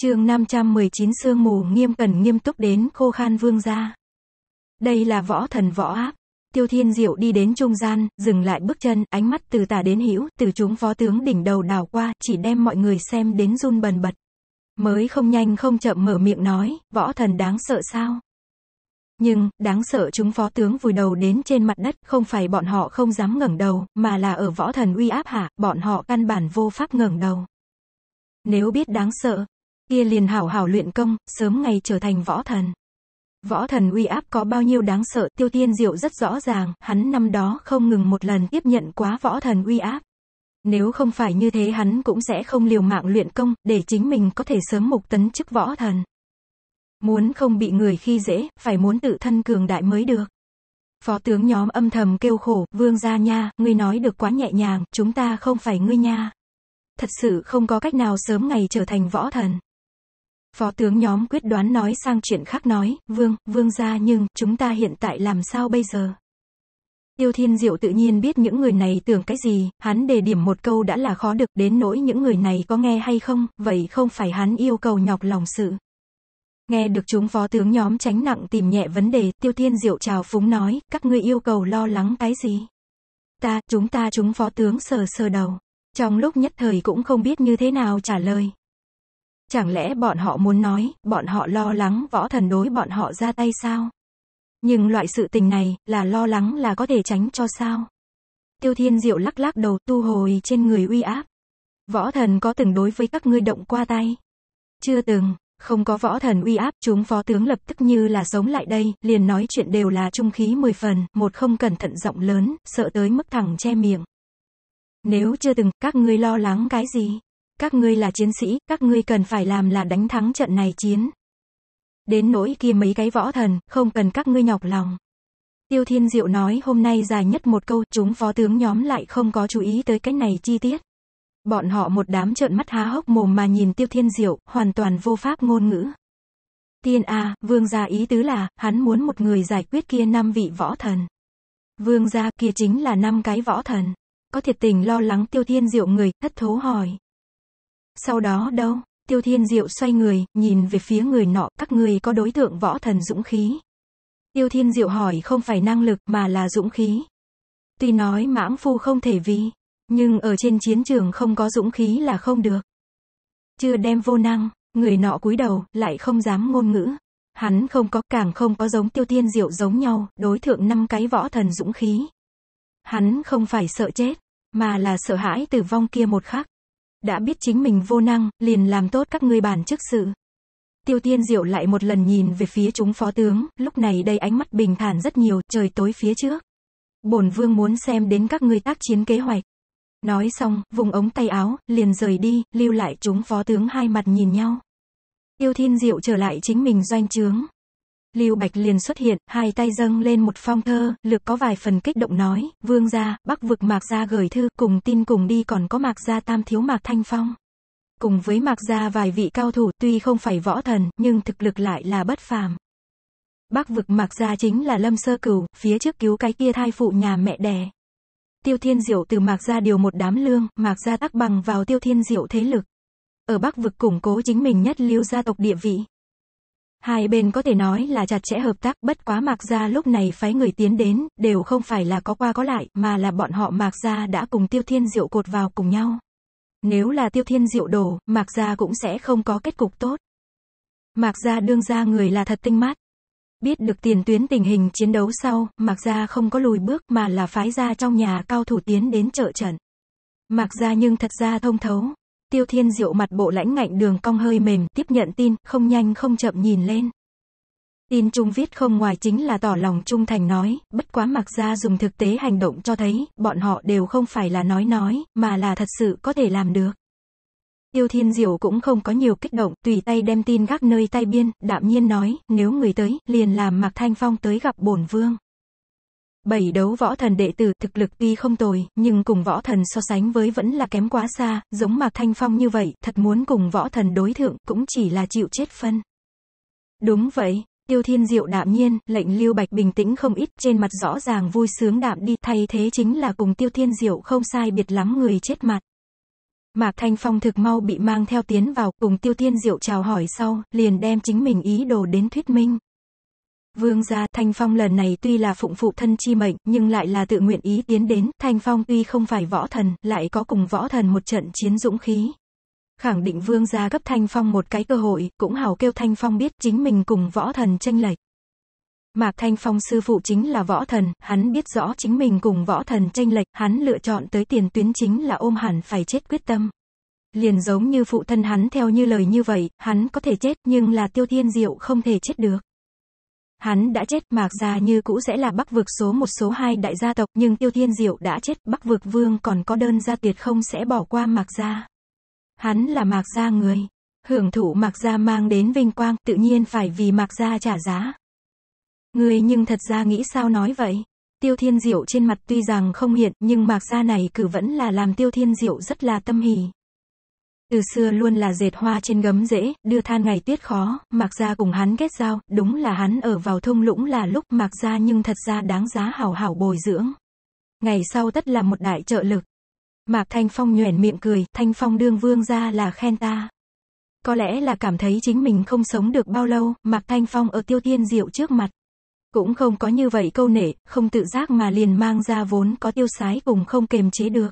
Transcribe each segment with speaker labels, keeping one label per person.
Speaker 1: chương 519 sương mù nghiêm cẩn nghiêm túc đến khô khan vương gia. Đây là võ thần võ áp.
Speaker 2: Tiêu Thiên Diệu đi đến trung gian, dừng lại bước chân, ánh mắt từ tả đến hữu, từ chúng phó tướng đỉnh đầu đảo qua, chỉ đem mọi người xem đến run bần bật. Mới không nhanh không chậm mở miệng nói, võ thần đáng sợ sao? Nhưng, đáng sợ chúng phó tướng vùi đầu đến trên mặt đất, không phải bọn họ không dám ngẩng đầu, mà là ở võ thần uy áp hạ, bọn họ căn bản vô pháp ngẩng đầu. Nếu biết đáng sợ, kia liền hảo hảo luyện công, sớm ngày trở thành võ thần. Võ thần uy áp có bao nhiêu đáng sợ, tiêu tiên diệu rất rõ ràng, hắn năm đó không ngừng một lần tiếp nhận quá võ thần uy áp. Nếu không phải như thế hắn cũng sẽ không liều mạng luyện công, để chính mình có thể sớm mục tấn chức võ thần. Muốn không bị người khi dễ, phải muốn tự thân cường đại mới được. Phó tướng nhóm âm thầm kêu khổ, vương gia nha, ngươi nói được quá nhẹ nhàng, chúng ta không phải ngươi nha. Thật sự không có cách nào sớm ngày trở thành võ thần. Phó tướng nhóm quyết đoán nói sang chuyện khác nói, vương, vương gia nhưng, chúng ta hiện tại làm sao bây giờ? Tiêu Thiên Diệu tự nhiên biết những người này tưởng cái gì, hắn đề điểm một câu đã là khó được đến nỗi những người này có nghe hay không, vậy không phải hắn yêu cầu nhọc lòng sự. Nghe được chúng phó tướng nhóm tránh nặng tìm nhẹ vấn đề, Tiêu Thiên Diệu chào phúng nói, các ngươi yêu cầu lo lắng cái gì? Ta, chúng ta chúng phó tướng sờ sờ đầu. Trong lúc nhất thời cũng không biết như thế nào trả lời. Chẳng lẽ bọn họ muốn nói, bọn họ lo lắng võ thần đối bọn họ ra tay sao? Nhưng loại sự tình này, là lo lắng là có thể tránh cho sao? Tiêu Thiên Diệu lắc lắc đầu tu hồi trên người uy áp. Võ thần có từng đối với các ngươi động qua tay? Chưa từng, không có võ thần uy áp, chúng phó tướng lập tức như là sống lại đây, liền nói chuyện đều là trung khí mười phần, một không cẩn thận rộng lớn, sợ tới mức thẳng che miệng. Nếu chưa từng, các ngươi lo lắng cái gì? Các ngươi là chiến sĩ, các ngươi cần phải làm là đánh thắng trận này chiến. Đến nỗi kia mấy cái võ thần, không cần các ngươi nhọc lòng. Tiêu Thiên Diệu nói hôm nay dài nhất một câu, chúng phó tướng nhóm lại không có chú ý tới cái này chi tiết. Bọn họ một đám trợn mắt há hốc mồm mà nhìn Tiêu Thiên Diệu, hoàn toàn vô pháp ngôn ngữ. Tiên A, vương gia ý tứ là, hắn muốn một người giải quyết kia năm vị võ thần. Vương gia kia chính là năm cái võ thần. Có thiệt tình lo lắng Tiêu Thiên Diệu người, thất thố hỏi. Sau đó đâu? Tiêu Thiên Diệu xoay người, nhìn về phía người nọ, các người có đối tượng võ thần dũng khí. Tiêu Thiên Diệu hỏi không phải năng lực mà là dũng khí. Tuy nói mãng phu không thể vì, nhưng ở trên chiến trường không có dũng khí là không được. Chưa đem vô năng, người nọ cúi đầu, lại không dám ngôn ngữ. Hắn không có, càng không có giống Tiêu Thiên Diệu giống nhau, đối thượng năm cái võ thần dũng khí. Hắn không phải sợ chết, mà là sợ hãi tử vong kia một khắc. Đã biết chính mình vô năng, liền làm tốt các ngươi bản chức sự. Tiêu Tiên Diệu lại một lần nhìn về phía chúng phó tướng, lúc này đây ánh mắt bình thản rất nhiều, trời tối phía trước. Bổn vương muốn xem đến các ngươi tác chiến kế hoạch. Nói xong, vùng ống tay áo, liền rời đi, lưu lại chúng phó tướng hai mặt nhìn nhau. Tiêu Thiên Diệu trở lại chính mình doanh trướng, Lưu Bạch liền xuất hiện, hai tay dâng lên một phong thơ, lược có vài phần kích động nói, vương gia, bắc vực mạc gia gửi thư, cùng tin cùng đi còn có mạc gia tam thiếu mạc thanh phong. Cùng với mạc gia vài vị cao thủ tuy không phải võ thần, nhưng thực lực lại là bất phàm. Bắc vực mạc gia chính là lâm sơ cửu, phía trước cứu cái kia thai phụ nhà mẹ đẻ. Tiêu thiên diệu từ mạc gia điều một đám lương, mạc gia tác bằng vào tiêu thiên diệu thế lực. Ở bắc vực củng cố chính mình nhất lưu gia tộc địa vị. Hai bên có thể nói là chặt chẽ hợp tác, bất quá Mạc Gia lúc này phái người tiến đến, đều không phải là có qua có lại, mà là bọn họ Mạc Gia đã cùng Tiêu Thiên Diệu cột vào cùng nhau. Nếu là Tiêu Thiên Diệu đổ, Mạc Gia cũng sẽ không có kết cục tốt. Mạc Gia đương ra người là thật tinh mát. Biết được tiền tuyến tình hình chiến đấu sau, Mạc Gia không có lùi bước mà là phái ra trong nhà cao thủ tiến đến trợ trận. Mạc Gia nhưng thật ra thông thấu, Tiêu Thiên Diệu mặt bộ lãnh ngạnh đường cong hơi mềm, tiếp nhận tin, không nhanh không chậm nhìn lên. Tin Trung viết không ngoài chính là tỏ lòng trung thành nói, bất quá mặc ra dùng thực tế hành động cho thấy, bọn họ đều không phải là nói nói, mà là thật sự có thể làm được. Tiêu Thiên Diệu cũng không có nhiều kích động, tùy tay đem tin gác nơi tay biên, đạm nhiên nói, nếu người tới, liền làm Mặc Thanh Phong tới gặp bổn vương bảy đấu võ thần đệ tử thực lực tuy không tồi, nhưng cùng võ thần so sánh với vẫn là kém quá xa, giống Mạc Thanh Phong như vậy, thật muốn cùng võ thần đối thượng, cũng chỉ là chịu chết phân. Đúng vậy, Tiêu Thiên Diệu đạm nhiên, lệnh Lưu Bạch bình tĩnh không ít, trên mặt rõ ràng vui sướng đạm đi, thay thế chính là cùng Tiêu Thiên Diệu không sai biệt lắm người chết mặt. Mạc Thanh Phong thực mau bị mang theo tiến vào, cùng Tiêu Thiên Diệu chào hỏi sau, liền đem chính mình ý đồ đến thuyết minh. Vương gia, Thanh Phong lần này tuy là phụng phụ thân chi mệnh, nhưng lại là tự nguyện ý tiến đến, Thanh Phong tuy không phải võ thần, lại có cùng võ thần một trận chiến dũng khí. Khẳng định vương gia cấp Thanh Phong một cái cơ hội, cũng hào kêu Thanh Phong biết chính mình cùng võ thần tranh lệch. Mạc Thanh Phong sư phụ chính là võ thần, hắn biết rõ chính mình cùng võ thần tranh lệch, hắn lựa chọn tới tiền tuyến chính là ôm hẳn phải chết quyết tâm. Liền giống như phụ thân hắn theo như lời như vậy, hắn có thể chết nhưng là tiêu thiên diệu không thể chết được. Hắn đã chết, Mạc Gia như cũ sẽ là bắc vực số một số hai đại gia tộc, nhưng Tiêu Thiên Diệu đã chết, bắc vực vương còn có đơn gia tiệt không sẽ bỏ qua Mạc Gia. Hắn là Mạc Gia người, hưởng thụ Mạc Gia mang đến vinh quang, tự nhiên phải vì Mạc Gia trả giá. Người nhưng thật ra nghĩ sao nói vậy? Tiêu Thiên Diệu trên mặt tuy rằng không hiện, nhưng Mạc Gia này cử vẫn là làm Tiêu Thiên Diệu rất là tâm hỉ. Từ xưa luôn là dệt hoa trên gấm dễ đưa than ngày tiết khó, mặc ra cùng hắn kết giao, đúng là hắn ở vào thung lũng là lúc mặc ra nhưng thật ra đáng giá hảo hảo bồi dưỡng. Ngày sau tất là một đại trợ lực. Mạc Thanh Phong nhoẻn miệng cười, Thanh Phong đương vương ra là khen ta. Có lẽ là cảm thấy chính mình không sống được bao lâu, Mạc Thanh Phong ở tiêu tiên diệu trước mặt. Cũng không có như vậy câu nể, không tự giác mà liền mang ra vốn có tiêu sái cùng không kềm chế được.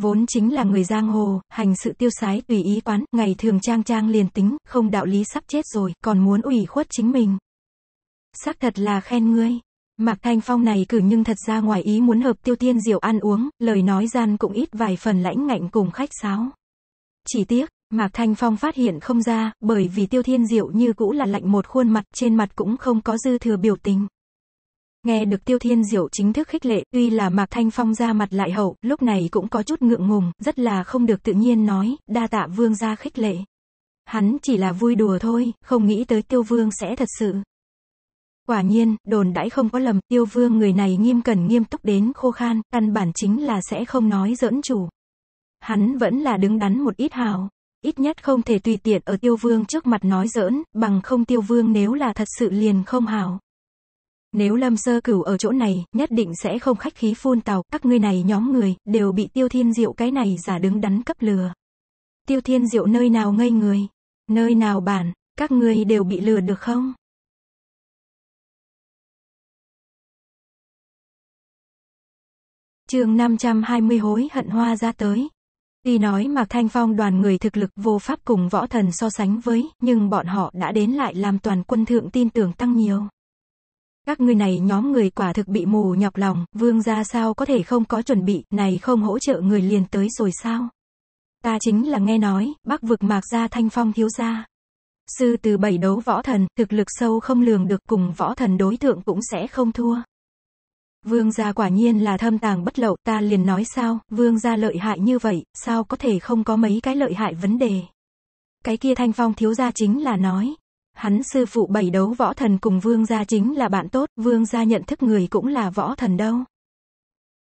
Speaker 2: Vốn chính là người giang hồ, hành sự tiêu sái, tùy ý quán, ngày thường trang trang liền tính, không đạo lý sắp chết rồi, còn muốn ủy khuất chính mình. Xác thật là khen ngươi. Mạc Thanh Phong này cử nhưng thật ra ngoài ý muốn hợp tiêu tiên diệu ăn uống, lời nói gian cũng ít vài phần lãnh ngạnh cùng khách sáo. Chỉ tiếc, Mạc Thanh Phong phát hiện không ra, bởi vì tiêu thiên diệu như cũ là lạnh một khuôn mặt, trên mặt cũng không có dư thừa biểu tình. Nghe được Tiêu Thiên Diệu chính thức khích lệ, tuy là Mạc Thanh Phong ra mặt lại hậu, lúc này cũng có chút ngượng ngùng, rất là không được tự nhiên nói, đa tạ vương ra khích lệ. Hắn chỉ là vui đùa thôi, không nghĩ tới Tiêu Vương sẽ thật sự. Quả nhiên, đồn đãi không có lầm, Tiêu Vương người này nghiêm cẩn nghiêm túc đến khô khan, căn bản chính là sẽ không nói giỡn chủ. Hắn vẫn là đứng đắn một ít hào ít nhất không thể tùy tiện ở tiêu vương trước mặt nói giỡn, bằng không tiêu vương nếu là thật sự liền không hào. Nếu Lâm Sơ Cửu ở chỗ này, nhất định sẽ không khách khí phun tào, các ngươi này nhóm người, đều bị Tiêu Thiên Diệu cái này giả đứng
Speaker 1: đắn cấp lừa. Tiêu Thiên Diệu nơi nào ngây người, nơi nào bản, các ngươi đều bị lừa được không? chương 520 hối hận hoa ra tới.
Speaker 2: Tuy nói Mạc Thanh Phong đoàn người thực lực vô pháp cùng võ thần so sánh với, nhưng bọn họ đã đến lại làm toàn quân thượng tin tưởng tăng nhiều. Các ngươi này nhóm người quả thực bị mù nhọc lòng, vương gia sao có thể không có chuẩn bị, này không hỗ trợ người liền tới rồi sao? Ta chính là nghe nói, bắc vực mạc gia thanh phong thiếu gia. Sư từ bảy đấu võ thần, thực lực sâu không lường được cùng võ thần đối tượng cũng sẽ không thua. Vương gia quả nhiên là thâm tàng bất lậu, ta liền nói sao, vương gia lợi hại như vậy, sao có thể không có mấy cái lợi hại vấn đề. Cái kia thanh phong thiếu gia chính là nói, Hắn sư phụ bảy đấu võ thần cùng vương gia chính là bạn tốt, vương gia nhận thức người cũng là võ thần đâu.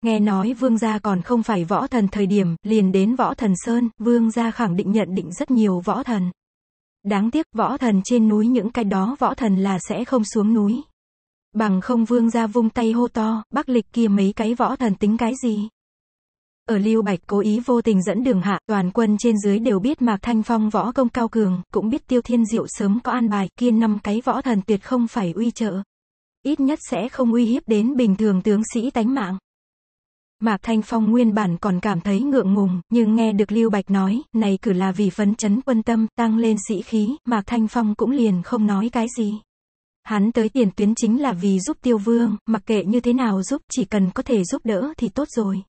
Speaker 2: Nghe nói vương gia còn không phải võ thần thời điểm, liền đến võ thần Sơn, vương gia khẳng định nhận định rất nhiều võ thần. Đáng tiếc võ thần trên núi những cái đó võ thần là sẽ không xuống núi. Bằng không vương gia vung tay hô to, bắc lịch kia mấy cái võ thần tính cái gì? Ở Lưu Bạch cố ý vô tình dẫn đường hạ, toàn quân trên dưới đều biết Mạc Thanh Phong võ công cao cường, cũng biết Tiêu Thiên Diệu sớm có an bài, kiên năm cái võ thần tuyệt không phải uy trợ. Ít nhất sẽ không uy hiếp đến bình thường tướng sĩ tánh mạng. Mạc Thanh Phong nguyên bản còn cảm thấy ngượng ngùng, nhưng nghe được Lưu Bạch nói, này cử là vì phấn chấn quân tâm, tăng lên sĩ khí, Mạc Thanh Phong cũng liền không nói cái gì. Hắn tới tiền tuyến chính là vì giúp tiêu vương, mặc kệ như thế nào giúp, chỉ cần có thể giúp đỡ thì tốt rồi.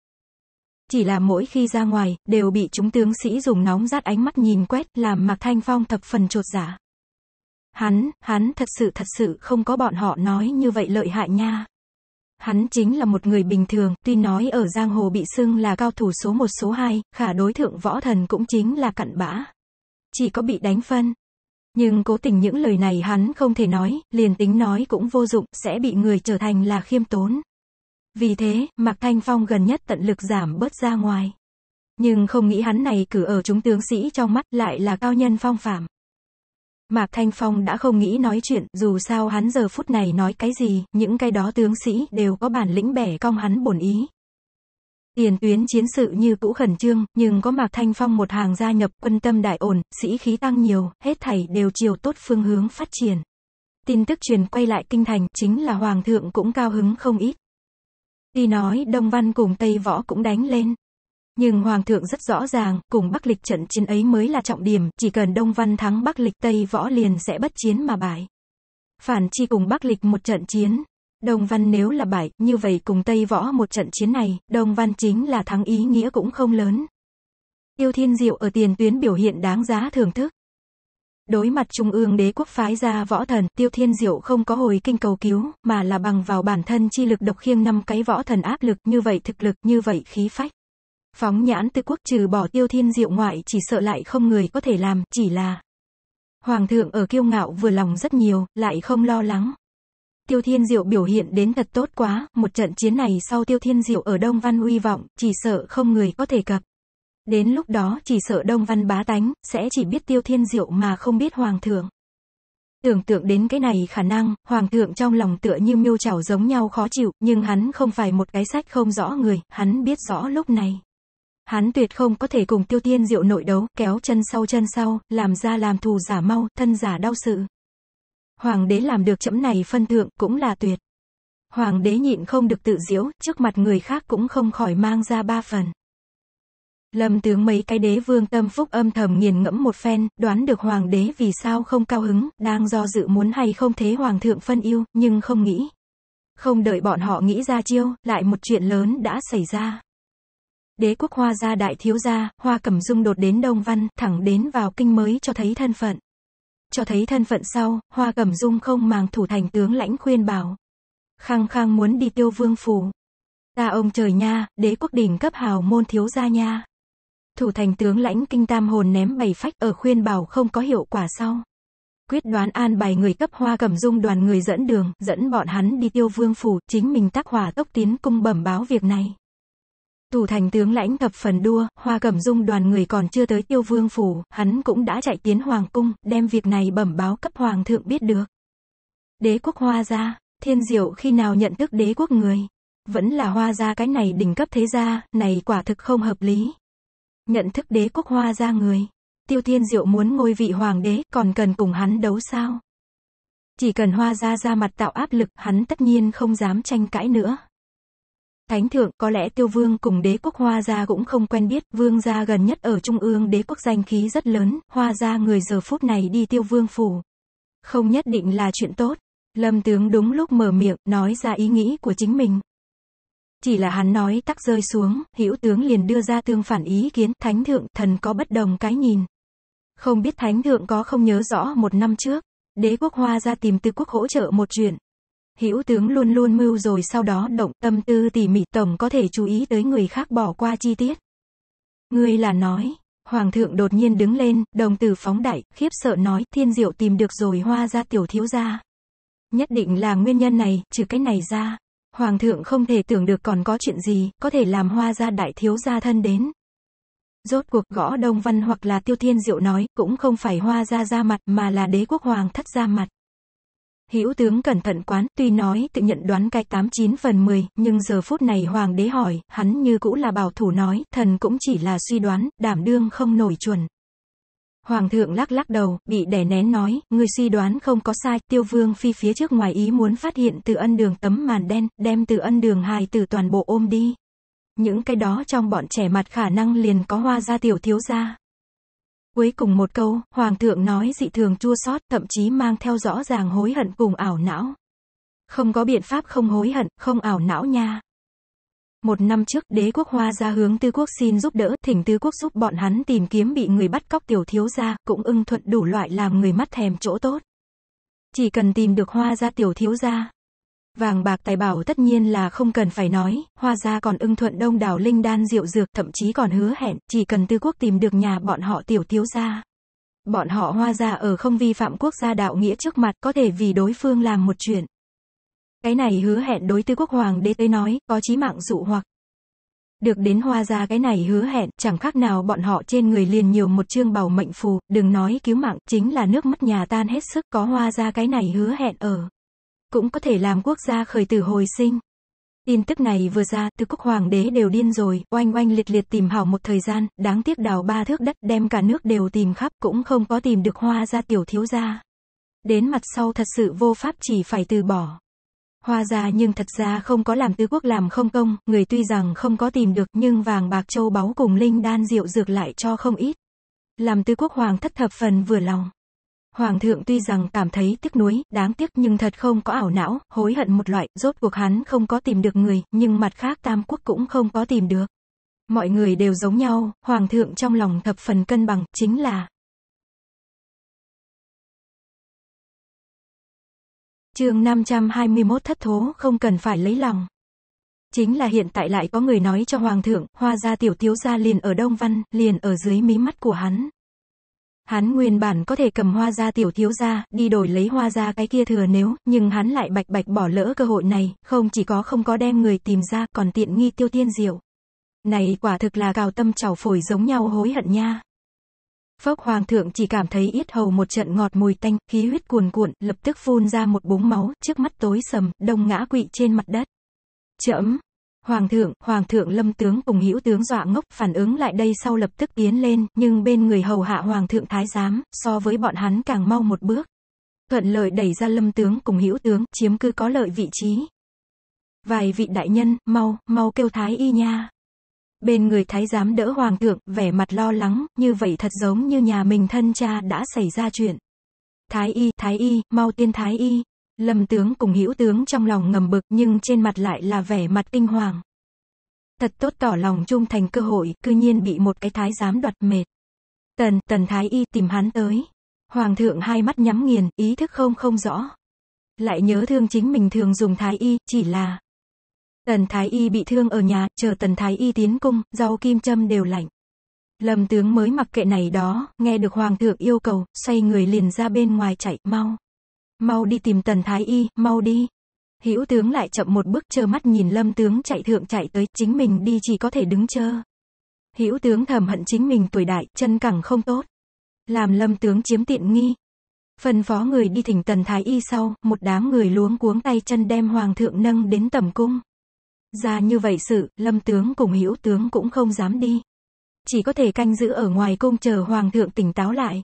Speaker 2: Chỉ là mỗi khi ra ngoài, đều bị chúng tướng sĩ dùng nóng rát ánh mắt nhìn quét, làm Mạc Thanh Phong thập phần trột giả. Dạ. Hắn, hắn thật sự thật sự không có bọn họ nói như vậy lợi hại nha. Hắn chính là một người bình thường, tuy nói ở giang hồ bị xưng là cao thủ số một số hai, khả đối thượng võ thần cũng chính là cặn bã. Chỉ có bị đánh phân. Nhưng cố tình những lời này hắn không thể nói, liền tính nói cũng vô dụng, sẽ bị người trở thành là khiêm tốn. Vì thế, Mạc Thanh Phong gần nhất tận lực giảm bớt ra ngoài. Nhưng không nghĩ hắn này cử ở chúng tướng sĩ trong mắt lại là cao nhân phong phạm. Mạc Thanh Phong đã không nghĩ nói chuyện, dù sao hắn giờ phút này nói cái gì, những cái đó tướng sĩ đều có bản lĩnh bẻ cong hắn bổn ý. Tiền tuyến chiến sự như cũ khẩn trương, nhưng có Mạc Thanh Phong một hàng gia nhập quân tâm đại ổn, sĩ khí tăng nhiều, hết thảy đều chiều tốt phương hướng phát triển. Tin tức truyền quay lại kinh thành, chính là Hoàng thượng cũng cao hứng không ít. Tuy nói Đông Văn cùng Tây Võ cũng đánh lên. Nhưng Hoàng thượng rất rõ ràng, cùng Bắc Lịch trận chiến ấy mới là trọng điểm, chỉ cần Đông Văn thắng Bắc Lịch Tây Võ liền sẽ bất chiến mà bại. Phản chi cùng Bắc Lịch một trận chiến. Đông Văn nếu là bại, như vậy cùng Tây Võ một trận chiến này, Đông Văn chính là thắng ý nghĩa cũng không lớn. Tiêu Thiên Diệu ở tiền tuyến biểu hiện đáng giá thưởng thức. Đối mặt Trung ương đế quốc phái ra võ thần, Tiêu Thiên Diệu không có hồi kinh cầu cứu, mà là bằng vào bản thân chi lực độc khiêng năm cái võ thần áp lực, như vậy thực lực, như vậy khí phách. Phóng nhãn tư quốc trừ bỏ Tiêu Thiên Diệu ngoại chỉ sợ lại không người có thể làm, chỉ là Hoàng thượng ở kiêu ngạo vừa lòng rất nhiều, lại không lo lắng. Tiêu Thiên Diệu biểu hiện đến thật tốt quá, một trận chiến này sau Tiêu Thiên Diệu ở Đông Văn uy vọng, chỉ sợ không người có thể cập. Đến lúc đó chỉ sợ Đông Văn bá tánh, sẽ chỉ biết tiêu thiên diệu mà không biết Hoàng thượng. Tưởng tượng đến cái này khả năng, Hoàng thượng trong lòng tựa như miêu trào giống nhau khó chịu, nhưng hắn không phải một cái sách không rõ người, hắn biết rõ lúc này. Hắn tuyệt không có thể cùng tiêu thiên diệu nội đấu, kéo chân sau chân sau, làm ra làm thù giả mau, thân giả đau sự. Hoàng đế làm được chấm này phân thượng, cũng là tuyệt. Hoàng đế nhịn không được tự diễu, trước mặt người khác cũng không khỏi mang ra ba phần. Lâm tướng mấy cái đế vương tâm phúc âm thầm nghiền ngẫm một phen, đoán được hoàng đế vì sao không cao hứng, đang do dự muốn hay không thế hoàng thượng phân yêu, nhưng không nghĩ. Không đợi bọn họ nghĩ ra chiêu, lại một chuyện lớn đã xảy ra. Đế quốc hoa gia đại thiếu gia, hoa cẩm dung đột đến Đông Văn, thẳng đến vào kinh mới cho thấy thân phận. Cho thấy thân phận sau, hoa cẩm dung không màng thủ thành tướng lãnh khuyên bảo. Khăng khăng muốn đi tiêu vương phủ. Ta ông trời nha, đế quốc đỉnh cấp hào môn thiếu gia nha thủ thành tướng lãnh kinh tam hồn ném bày phách ở khuyên bảo không có hiệu quả sau. Quyết đoán an bài người cấp hoa cẩm dung đoàn người dẫn đường, dẫn bọn hắn đi tiêu vương phủ, chính mình tác hỏa tốc tiến cung bẩm báo việc này. Thủ thành tướng lãnh thập phần đua, hoa cẩm dung đoàn người còn chưa tới tiêu vương phủ, hắn cũng đã chạy tiến hoàng cung, đem việc này bẩm báo cấp hoàng thượng biết được. Đế quốc hoa gia, thiên diệu khi nào nhận thức đế quốc người, vẫn là hoa gia cái này đỉnh cấp thế gia, này quả thực không hợp lý. Nhận thức đế quốc hoa ra người. Tiêu Thiên Diệu muốn ngôi vị hoàng đế còn cần cùng hắn đấu sao? Chỉ cần hoa ra ra mặt tạo áp lực hắn tất nhiên không dám tranh cãi nữa. Thánh thượng, có lẽ tiêu vương cùng đế quốc hoa gia cũng không quen biết, vương gia gần nhất ở trung ương đế quốc danh khí rất lớn, hoa gia người giờ phút này đi tiêu vương phủ. Không nhất định là chuyện tốt. Lâm tướng đúng lúc mở miệng, nói ra ý nghĩ của chính mình. Chỉ là hắn nói tắc rơi xuống, hữu tướng liền đưa ra tương phản ý kiến, thánh thượng, thần có bất đồng cái nhìn. Không biết thánh thượng có không nhớ rõ một năm trước, đế quốc hoa ra tìm tư quốc hỗ trợ một chuyện. Hữu tướng luôn luôn mưu rồi sau đó động tâm tư tỉ mỉ tổng có thể chú ý tới người khác bỏ qua chi tiết. Ngươi là nói, hoàng thượng đột nhiên đứng lên, đồng tử phóng đại, khiếp sợ nói, thiên diệu tìm được rồi hoa ra tiểu thiếu gia. Nhất định là nguyên nhân này, trừ cái này ra. Hoàng thượng không thể tưởng được còn có chuyện gì, có thể làm hoa gia đại thiếu gia thân đến. Rốt cuộc gõ Đông Văn hoặc là Tiêu Thiên Diệu nói, cũng không phải hoa gia ra mặt mà là đế quốc hoàng thất ra mặt. Hữu tướng cẩn thận quán, tuy nói tự nhận đoán cái 89 phần 10, nhưng giờ phút này hoàng đế hỏi, hắn như cũ là bảo thủ nói, thần cũng chỉ là suy đoán, đảm đương không nổi chuẩn. Hoàng thượng lắc lắc đầu, bị đè nén nói, người suy đoán không có sai, tiêu vương phi phía trước ngoài ý muốn phát hiện từ ân đường tấm màn đen, đem từ ân đường hài từ toàn bộ ôm đi. Những cái đó trong bọn trẻ mặt khả năng liền có hoa ra tiểu thiếu gia. Cuối cùng một câu, Hoàng thượng nói dị thường chua xót thậm chí mang theo rõ ràng hối hận cùng ảo não. Không có biện pháp không hối hận, không ảo não nha. Một năm trước, đế quốc Hoa ra hướng Tư Quốc xin giúp đỡ, thỉnh Tư Quốc giúp bọn hắn tìm kiếm bị người bắt cóc tiểu thiếu gia, cũng ưng thuận đủ loại làm người mắt thèm chỗ tốt. Chỉ cần tìm được Hoa ra tiểu thiếu gia. Vàng bạc tài bảo tất nhiên là không cần phải nói, Hoa gia còn ưng thuận đông đảo linh đan diệu dược, thậm chí còn hứa hẹn, chỉ cần Tư Quốc tìm được nhà bọn họ tiểu thiếu gia. Bọn họ Hoa gia ở không vi phạm quốc gia đạo nghĩa trước mặt, có thể vì đối phương làm một chuyện. Cái này hứa hẹn đối tư quốc hoàng đế tới nói, có chí mạng dụ hoặc. Được đến hoa ra cái này hứa hẹn, chẳng khác nào bọn họ trên người liền nhiều một chương bảo mệnh phù, đừng nói cứu mạng, chính là nước mắt nhà tan hết sức, có hoa ra cái này hứa hẹn ở. Cũng có thể làm quốc gia khởi tử hồi sinh. Tin tức này vừa ra, từ quốc hoàng đế đều điên rồi, oanh oanh liệt liệt tìm hảo một thời gian, đáng tiếc đào ba thước đất, đem cả nước đều tìm khắp, cũng không có tìm được hoa ra tiểu thiếu gia. Đến mặt sau thật sự vô pháp chỉ phải từ bỏ. Hoa ra nhưng thật ra không có làm tứ quốc làm không công, người tuy rằng không có tìm được nhưng vàng bạc châu báu cùng linh đan rượu dược lại cho không ít. Làm tứ quốc hoàng thất thập phần vừa lòng. Hoàng thượng tuy rằng cảm thấy tiếc nuối, đáng tiếc nhưng thật không có ảo não, hối hận một loại, rốt cuộc hắn không có tìm được người,
Speaker 1: nhưng mặt khác tam quốc cũng không có tìm được. Mọi người đều giống nhau, hoàng thượng trong lòng thập phần cân bằng, chính là Chương 521 thất thố không cần phải lấy lòng.
Speaker 2: Chính là hiện tại lại có người nói cho Hoàng thượng, hoa gia tiểu thiếu gia liền ở Đông Văn, liền ở dưới mí mắt của hắn. Hắn nguyên bản có thể cầm hoa gia tiểu thiếu gia, đi đổi lấy hoa gia cái kia thừa nếu, nhưng hắn lại bạch bạch bỏ lỡ cơ hội này, không chỉ có không có đem người tìm ra, còn tiện nghi tiêu tiên diệu. Này quả thực là cào tâm chảo phổi giống nhau hối hận nha. Phốc hoàng thượng chỉ cảm thấy yết hầu một trận ngọt mùi tanh, khí huyết cuồn cuộn, lập tức phun ra một búng máu, trước mắt tối sầm, đông ngã quỵ trên mặt đất. Chậm. Hoàng thượng, hoàng thượng lâm tướng cùng hữu tướng dọa ngốc, phản ứng lại đây sau lập tức tiến lên, nhưng bên người hầu hạ hoàng thượng thái giám, so với bọn hắn càng mau một bước. Thuận lợi đẩy ra lâm tướng cùng hữu tướng, chiếm cứ có lợi vị trí. Vài vị đại nhân, mau, mau kêu thái y nha bên người thái giám đỡ hoàng thượng, vẻ mặt lo lắng, như vậy thật giống như nhà mình thân cha đã xảy ra chuyện. Thái y, thái y, mau tiên thái y. Lâm tướng cùng hữu tướng trong lòng ngầm bực nhưng trên mặt lại là vẻ mặt kinh hoàng. Thật tốt tỏ lòng trung thành cơ hội, cư nhiên bị một cái thái giám đoạt mệt. Tần, tần thái y tìm hắn tới. Hoàng thượng hai mắt nhắm nghiền, ý thức không không rõ. Lại nhớ thương chính mình thường dùng thái y, chỉ là Tần Thái Y bị thương ở nhà, chờ Tần Thái Y tiến cung, rau kim châm đều lạnh. Lâm tướng mới mặc kệ này đó, nghe được hoàng thượng yêu cầu, xoay người liền ra bên ngoài chạy, mau. Mau đi tìm Tần Thái Y, mau đi. Hữu tướng lại chậm một bước chờ mắt nhìn lâm tướng chạy thượng chạy tới, chính mình đi chỉ có thể đứng chờ. Hữu tướng thầm hận chính mình tuổi đại, chân cẳng không tốt. Làm lâm tướng chiếm tiện nghi. Phần phó người đi thỉnh Tần Thái Y sau, một đám người luống cuống tay chân đem hoàng thượng nâng đến tầm cung. Ra như vậy sự, lâm tướng cùng hữu tướng cũng không dám đi. Chỉ có thể canh giữ ở ngoài cung chờ hoàng thượng tỉnh táo lại.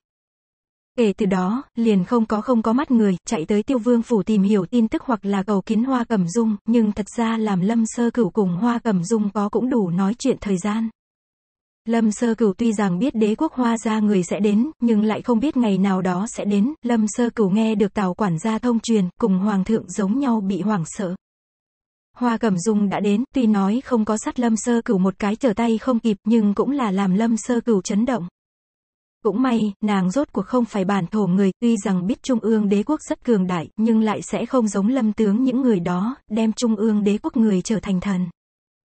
Speaker 2: Kể từ đó, liền không có không có mắt người, chạy tới tiêu vương phủ tìm hiểu tin tức hoặc là cầu kiến hoa cầm dung, nhưng thật ra làm lâm sơ cửu cùng hoa cầm dung có cũng đủ nói chuyện thời gian. Lâm Sơ Cửu tuy rằng biết đế quốc hoa gia người sẽ đến, nhưng lại không biết ngày nào đó sẽ đến, Lâm Sơ Cửu nghe được tào quản gia thông truyền, cùng hoàng thượng giống nhau bị hoảng sợ. Hoa Cẩm Dung đã đến, tuy nói không có sát Lâm Sơ Cửu một cái trở tay không kịp, nhưng cũng là làm Lâm Sơ Cửu chấn động. Cũng may, nàng rốt cuộc không phải bản thổ người, tuy rằng biết Trung ương đế quốc rất cường đại, nhưng lại sẽ không giống lâm tướng những người đó, đem Trung ương đế quốc người trở thành thần.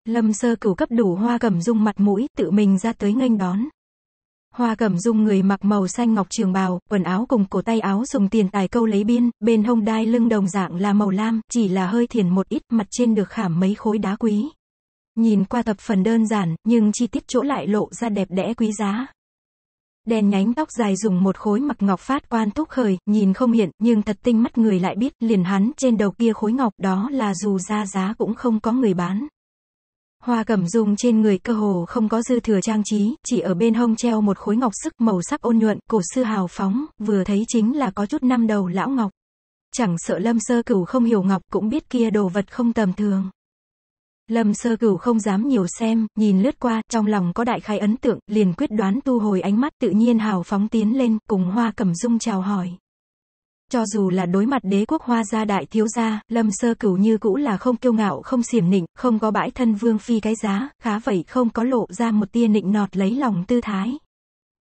Speaker 2: Lâm sơ cửu cấp đủ hoa Cẩm dung mặt mũi, tự mình ra tới nghênh đón. Hoa Cẩm Dung người mặc màu xanh ngọc trường bào, quần áo cùng cổ tay áo dùng tiền tài câu lấy biên, bên hông đai lưng đồng dạng là màu lam, chỉ là hơi thiển một ít, mặt trên được khảm mấy khối đá quý. Nhìn qua tập phần đơn giản, nhưng chi tiết chỗ lại lộ ra đẹp đẽ quý giá. Đèn nhánh tóc dài dùng một khối mặc ngọc phát quan túc khởi, nhìn không hiện, nhưng thật tinh mắt người lại biết, liền hắn trên đầu kia khối ngọc đó là dù ra giá cũng không có người bán. Hoa cẩm dung trên người cơ hồ không có dư thừa trang trí, chỉ ở bên hông treo một khối ngọc sức màu sắc ôn nhuận, cổ sư hào phóng, vừa thấy chính là có chút năm đầu lão ngọc. Chẳng sợ lâm sơ cửu không hiểu ngọc cũng biết kia đồ vật không tầm thường. Lâm sơ cửu không dám nhiều xem, nhìn lướt qua, trong lòng có đại khai ấn tượng, liền quyết đoán tu hồi ánh mắt tự nhiên hào phóng tiến lên, cùng hoa cẩm dung chào hỏi. Cho dù là đối mặt đế quốc hoa gia đại thiếu gia, lâm sơ cửu như cũ là không kiêu ngạo không xiểm nịnh, không có bãi thân vương phi cái giá, khá vậy không có lộ ra một tia nịnh nọt lấy lòng tư thái.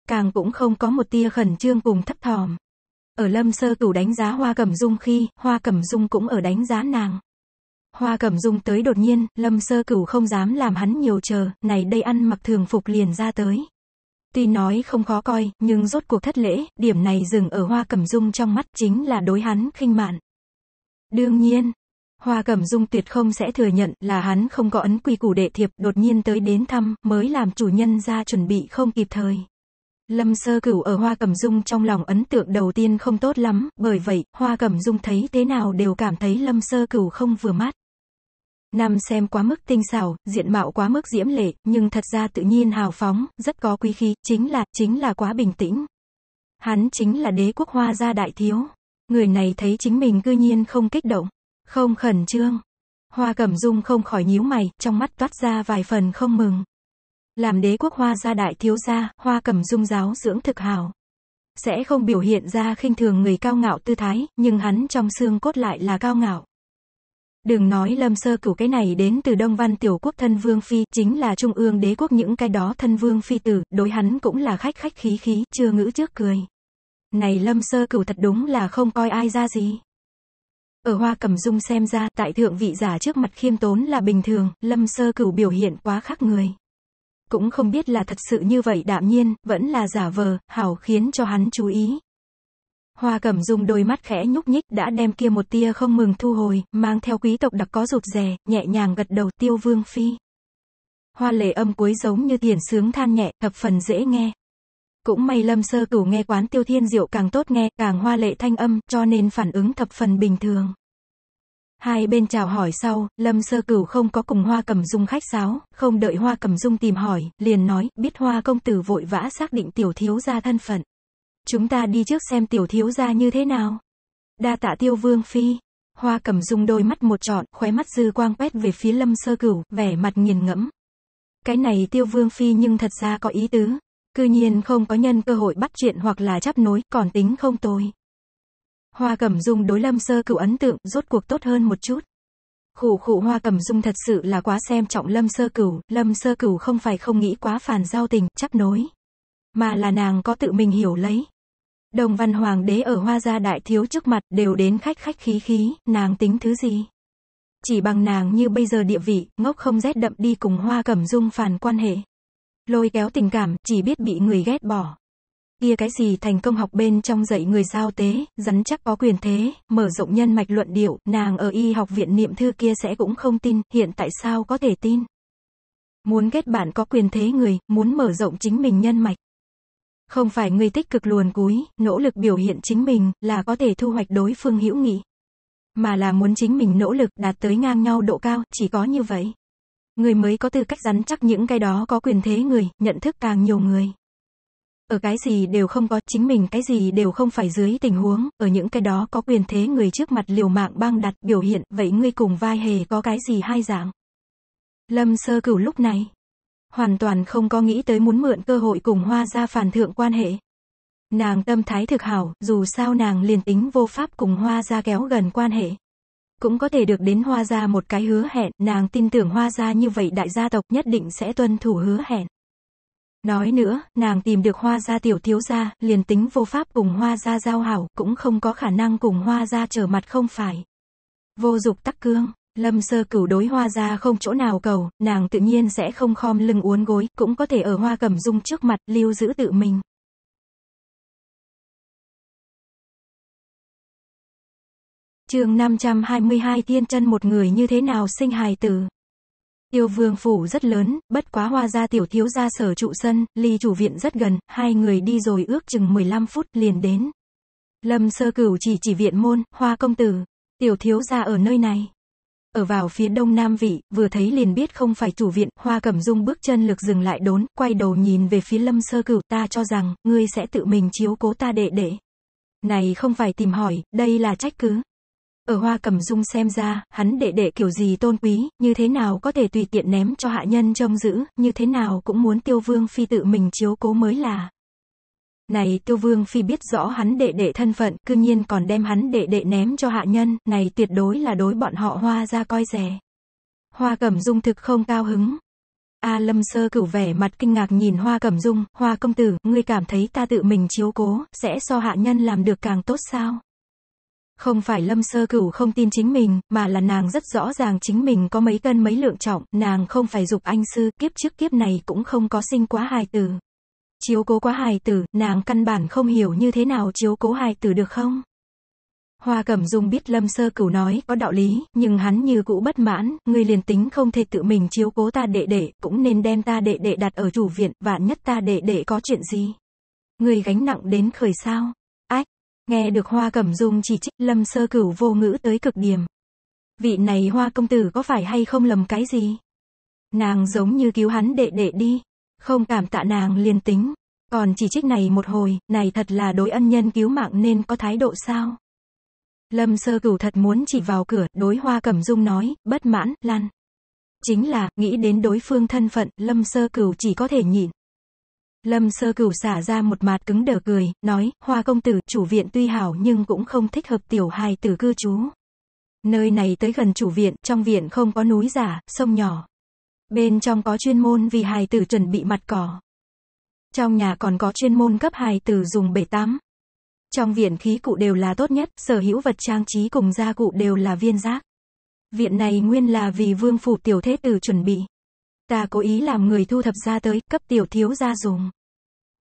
Speaker 2: Càng cũng không có một tia khẩn trương cùng thấp thòm. Ở lâm sơ cửu đánh giá hoa cẩm dung khi, hoa cẩm dung cũng ở đánh giá nàng. Hoa cẩm dung tới đột nhiên, lâm sơ cửu không dám làm hắn nhiều chờ, này đây ăn mặc thường phục liền ra tới. Tuy nói không khó coi, nhưng rốt cuộc thất lễ, điểm này dừng ở Hoa Cẩm Dung trong mắt chính là đối hắn khinh mạn. Đương nhiên, Hoa Cẩm Dung tuyệt không sẽ thừa nhận là hắn không có ấn quy củ đệ thiệp, đột nhiên tới đến thăm, mới làm chủ nhân ra chuẩn bị không kịp thời. Lâm Sơ Cửu ở Hoa Cẩm Dung trong lòng ấn tượng đầu tiên không tốt lắm, bởi vậy, Hoa Cẩm Dung thấy thế nào đều cảm thấy Lâm Sơ Cửu không vừa mắt. Nam xem quá mức tinh xảo, diện mạo quá mức diễm lệ, nhưng thật ra tự nhiên hào phóng, rất có quý khí, chính là, chính là quá bình tĩnh. Hắn chính là đế quốc hoa gia đại thiếu. Người này thấy chính mình cư nhiên không kích động, không khẩn trương. Hoa cẩm dung không khỏi nhíu mày, trong mắt toát ra vài phần không mừng. Làm đế quốc hoa gia đại thiếu gia, hoa cẩm dung giáo dưỡng thực hào. Sẽ không biểu hiện ra khinh thường người cao ngạo tư thái, nhưng hắn trong xương cốt lại là cao ngạo. Đừng nói lâm sơ cửu cái này đến từ Đông Văn tiểu quốc thân vương phi, chính là trung ương đế quốc những cái đó thân vương phi tử, đối hắn cũng là khách khách khí khí, chưa ngữ trước cười. Này lâm sơ cửu thật đúng là không coi ai ra gì. Ở hoa cẩm dung xem ra, tại thượng vị giả trước mặt khiêm tốn là bình thường, lâm sơ cửu biểu hiện quá khác người. Cũng không biết là thật sự như vậy đạm nhiên, vẫn là giả vờ, hảo khiến cho hắn chú ý, Hoa cẩm dùng đôi mắt khẽ nhúc nhích đã đem kia một tia không mừng thu hồi, mang theo quý tộc đặc có rụt rè, nhẹ nhàng gật đầu tiêu vương phi. Hoa lệ âm cuối giống như tiền sướng than nhẹ, thập phần dễ nghe. Cũng may lâm sơ cửu nghe quán tiêu thiên diệu càng tốt nghe, càng hoa lệ thanh âm, cho nên phản ứng thập phần bình thường. Hai bên chào hỏi sau, Lâm Sơ Cửu không có cùng Hoa Cẩm Dung khách sáo, không đợi Hoa Cẩm Dung tìm hỏi, liền nói, biết Hoa công tử vội vã xác định tiểu thiếu gia thân phận. Chúng ta đi trước xem tiểu thiếu gia như thế nào. Đa tạ tiêu vương phi. Hoa cầm dung đôi mắt một trọn, khóe mắt dư quang quét về phía lâm sơ cửu, vẻ mặt nghiền ngẫm. Cái này tiêu vương phi nhưng thật ra có ý tứ. Cư nhiên không có nhân cơ hội bắt chuyện hoặc là chấp nối, còn tính không tồi. Hoa Cẩm Dung đối Lâm Sơ Cửu ấn tượng, rốt cuộc tốt hơn một chút. Khủ khủ Hoa Cẩm Dung thật sự là quá xem trọng Lâm Sơ Cửu, Lâm Sơ Cửu không phải không nghĩ quá phản giao tình, chấp nối. Mà là nàng có tự mình hiểu lấy. Đồng văn hoàng đế ở hoa gia đại thiếu trước mặt đều đến khách khách khí khí, nàng tính thứ gì? Chỉ bằng nàng như bây giờ địa vị, ngốc không rét đậm đi cùng hoa cẩm dung phản quan hệ. Lôi kéo tình cảm, chỉ biết bị người ghét bỏ. Kia cái gì thành công học bên trong dạy người giao tế, rắn chắc có quyền thế, mở rộng nhân mạch luận điệu, nàng ở y học viện niệm thư kia sẽ cũng không tin, hiện tại sao có thể tin? Muốn kết bạn có quyền thế người, muốn mở rộng chính mình nhân mạch. Không phải người tích cực luồn cúi, nỗ lực biểu hiện chính mình, là có thể thu hoạch đối phương hữu nghị. Mà là muốn chính mình nỗ lực đạt tới ngang nhau độ cao, chỉ có như vậy. Người mới có tư cách rắn chắc những cái đó có quyền thế người, nhận thức càng nhiều người. Ở cái gì đều không có, chính mình cái gì đều không phải dưới tình huống, ở những cái đó có quyền thế người trước mặt liều mạng băng đặt biểu hiện, vậy ngươi cùng vai hề có cái gì hai dạng. Lâm sơ cửu lúc này, hoàn toàn không có nghĩ tới muốn mượn cơ hội cùng hoa gia phản thượng quan hệ. Nàng tâm thái thực hảo, dù sao nàng liền tính vô pháp cùng hoa gia kéo gần quan hệ. Cũng có thể được đến hoa gia một cái hứa hẹn, nàng tin tưởng hoa gia như vậy đại gia tộc nhất định sẽ tuân thủ hứa hẹn. Nói nữa, nàng tìm được hoa gia tiểu thiếu gia, liền tính vô pháp cùng hoa gia giao hảo, cũng không có khả năng cùng hoa gia trở mặt không phải. Vô dục tắc cương. Lâm sơ cửu đối hoa ra không chỗ nào
Speaker 1: cầu, nàng tự nhiên sẽ không khom lưng uốn gối, cũng có thể ở hoa cầm dung trước mặt, lưu giữ tự mình. chương 522 thiên chân một người như thế nào sinh hài tử.
Speaker 2: Tiêu vương phủ rất lớn, bất quá hoa gia tiểu thiếu gia sở trụ sân, ly chủ viện rất gần, hai người đi rồi ước chừng 15 phút liền đến. Lâm sơ cửu chỉ chỉ viện môn, hoa công tử, tiểu thiếu gia ở nơi này ở vào phía đông nam vị, vừa thấy liền biết không phải chủ viện, hoa cẩm dung bước chân lực dừng lại đốn, quay đầu nhìn về phía lâm sơ cửu, ta cho rằng, ngươi sẽ tự mình chiếu cố ta đệ đệ. Này không phải tìm hỏi, đây là trách cứ. Ở hoa cẩm dung xem ra, hắn đệ đệ kiểu gì tôn quý, như thế nào có thể tùy tiện ném cho hạ nhân trông giữ, như thế nào cũng muốn tiêu vương phi tự mình chiếu cố mới là. Này tiêu vương phi biết rõ hắn đệ đệ thân phận, cư nhiên còn đem hắn đệ đệ ném cho hạ nhân, này tuyệt đối là đối bọn họ hoa ra coi rẻ. Hoa cẩm dung thực không cao hứng. A lâm sơ cửu vẻ mặt kinh ngạc nhìn hoa cẩm dung, hoa công tử, ngươi cảm thấy ta tự mình chiếu cố, sẽ so hạ nhân làm được càng tốt sao? Không phải lâm sơ cửu không tin chính mình, mà là nàng rất rõ ràng chính mình có mấy cân mấy lượng trọng, nàng không phải dục anh sư, kiếp trước kiếp này cũng không có sinh quá hài tử chiếu cố quá hài tử, nàng căn bản không hiểu như thế nào chiếu cố hài tử được không? Hoa Cẩm Dung biết Lâm Sơ Cửu nói có đạo lý, nhưng hắn như cũ bất mãn, người liền tính không thể tự mình chiếu cố ta đệ đệ, cũng nên đem ta đệ đệ đặt ở chủ viện, vạn nhất ta đệ đệ có chuyện gì. người gánh nặng đến khởi sao? Ách, nghe được Hoa Cẩm Dung chỉ trích Lâm Sơ Cửu vô ngữ tới cực điểm. Vị này Hoa công tử có phải hay không lầm cái gì? Nàng giống như cứu hắn đệ đệ đi. Không cảm tạ nàng liền tính. Còn chỉ trích này một hồi, này thật là đối ân nhân cứu mạng nên có thái độ sao? Lâm sơ cửu thật muốn chỉ vào cửa, đối hoa cẩm dung nói, bất mãn, lăn. Chính là, nghĩ đến đối phương thân phận, lâm sơ cửu chỉ có thể nhịn. Lâm sơ cửu xả ra một mặt cứng đờ cười, nói, hoa công tử, chủ viện tuy hảo nhưng cũng không thích hợp tiểu hài tử cư trú. Nơi này tới gần chủ viện, trong viện không có núi giả, sông nhỏ, Bên trong có chuyên môn vì hài tử chuẩn bị mặt cỏ. Trong nhà còn có chuyên môn cấp hài tử dùng bể tắm. Trong viện khí cụ đều là tốt nhất, sở hữu vật trang trí cùng gia cụ đều là viên giác. Viện này nguyên là vì vương phủ tiểu thế tử chuẩn bị. Ta cố ý làm người thu thập ra tới, cấp tiểu thiếu gia dùng.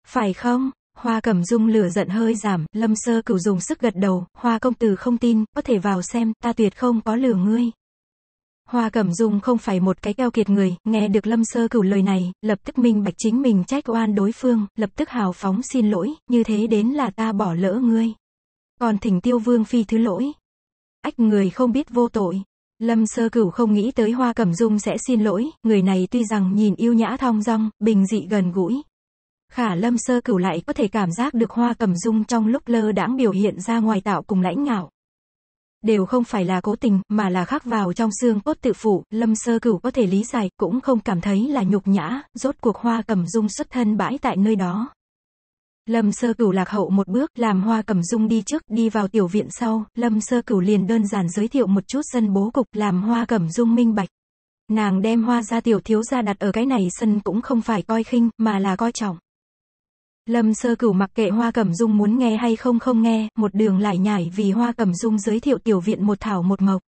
Speaker 2: Phải không? Hoa cẩm dung lửa giận hơi giảm, lâm sơ cửu dùng sức gật đầu, hoa công tử không tin, có thể vào xem, ta tuyệt không có lửa ngươi. Hoa Cẩm Dung không phải một cái keo kiệt người, nghe được Lâm Sơ Cửu lời này, lập tức minh bạch chính mình trách oan đối phương, lập tức hào phóng xin lỗi, như thế đến là ta bỏ lỡ ngươi. Còn thỉnh Tiêu Vương Phi thứ lỗi. Ách người không biết vô tội. Lâm Sơ Cửu không nghĩ tới Hoa Cẩm Dung sẽ xin lỗi, người này tuy rằng nhìn yêu nhã thong dong, bình dị gần gũi. Khả Lâm Sơ Cửu lại có thể cảm giác được Hoa Cẩm Dung trong lúc lơ đãng biểu hiện ra ngoài tạo cùng lãnh ngạo đều không phải là cố tình, mà là khắc vào trong xương cốt tự phụ, lâm sơ cửu có thể lý giải, cũng không cảm thấy là nhục nhã, rốt cuộc hoa cẩm dung xuất thân bãi tại nơi đó. Lâm sơ cửu lạc hậu một bước, làm hoa cẩm dung đi trước, đi vào tiểu viện sau, lâm sơ cửu liền đơn giản giới thiệu một chút sân bố cục, làm hoa cẩm dung minh bạch. Nàng đem hoa ra tiểu thiếu ra đặt ở cái này sân cũng không phải coi khinh, mà là coi trọng. Lâm sơ cửu mặc kệ Hoa Cẩm Dung muốn nghe hay không không nghe, một đường lại nhảy vì Hoa Cẩm Dung giới thiệu tiểu viện một thảo một mộc.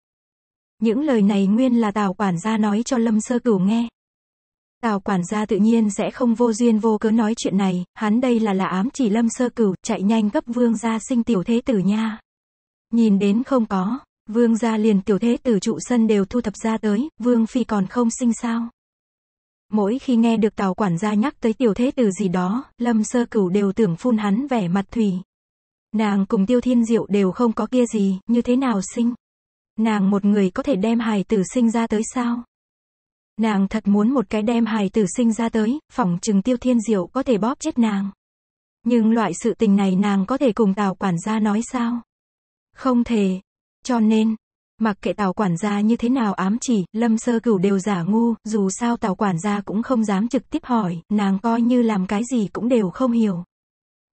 Speaker 2: Những lời này nguyên là Tào quản gia nói cho Lâm sơ cửu nghe. Tào quản gia tự nhiên sẽ không vô duyên vô cớ nói chuyện này, hắn đây là là ám chỉ Lâm sơ cửu, chạy nhanh gấp vương gia sinh tiểu thế tử nha. Nhìn đến không có, vương gia liền tiểu thế tử trụ sân đều thu thập ra tới, vương phi còn không sinh sao. Mỗi khi nghe được tàu quản gia nhắc tới tiểu thế tử gì đó, lâm sơ cửu đều tưởng phun hắn vẻ mặt thủy. Nàng cùng tiêu thiên diệu đều không có kia gì, như thế nào sinh? Nàng một người có thể đem hài tử sinh ra tới sao? Nàng thật muốn một cái đem hài tử sinh ra tới, phỏng chừng tiêu thiên diệu có thể bóp chết nàng. Nhưng loại sự tình này nàng có thể cùng tào quản gia nói sao? Không thể. Cho nên, Mặc kệ tào quản gia như thế nào ám chỉ, lâm sơ cửu đều giả ngu, dù sao tào quản gia cũng không dám trực tiếp hỏi, nàng coi như làm cái gì cũng đều không hiểu.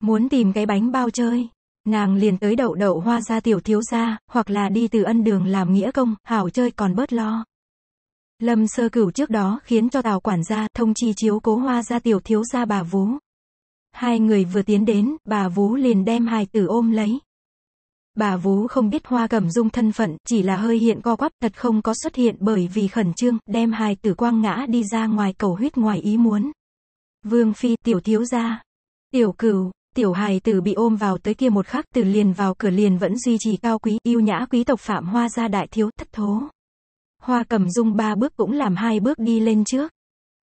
Speaker 2: Muốn tìm cái bánh bao chơi, nàng liền tới đậu đậu hoa ra tiểu thiếu gia, hoặc là đi từ ân đường làm nghĩa công, hảo chơi còn bớt lo. Lâm sơ cửu trước đó khiến cho tào quản gia thông chi chiếu cố hoa ra tiểu thiếu gia bà vú. Hai người vừa tiến đến, bà vú liền đem hài tử ôm lấy. Bà Vú không biết Hoa Cẩm Dung thân phận, chỉ là hơi hiện co quắp, thật không có xuất hiện bởi vì khẩn trương, đem hài tử quang ngã đi ra ngoài cầu huyết ngoài ý muốn. Vương Phi, tiểu thiếu gia, tiểu cửu, tiểu hài tử bị ôm vào tới kia một khắc từ liền vào cửa liền vẫn duy trì cao quý, yêu nhã quý tộc phạm hoa gia đại thiếu thất thố. Hoa Cẩm Dung ba bước cũng làm hai bước đi lên trước.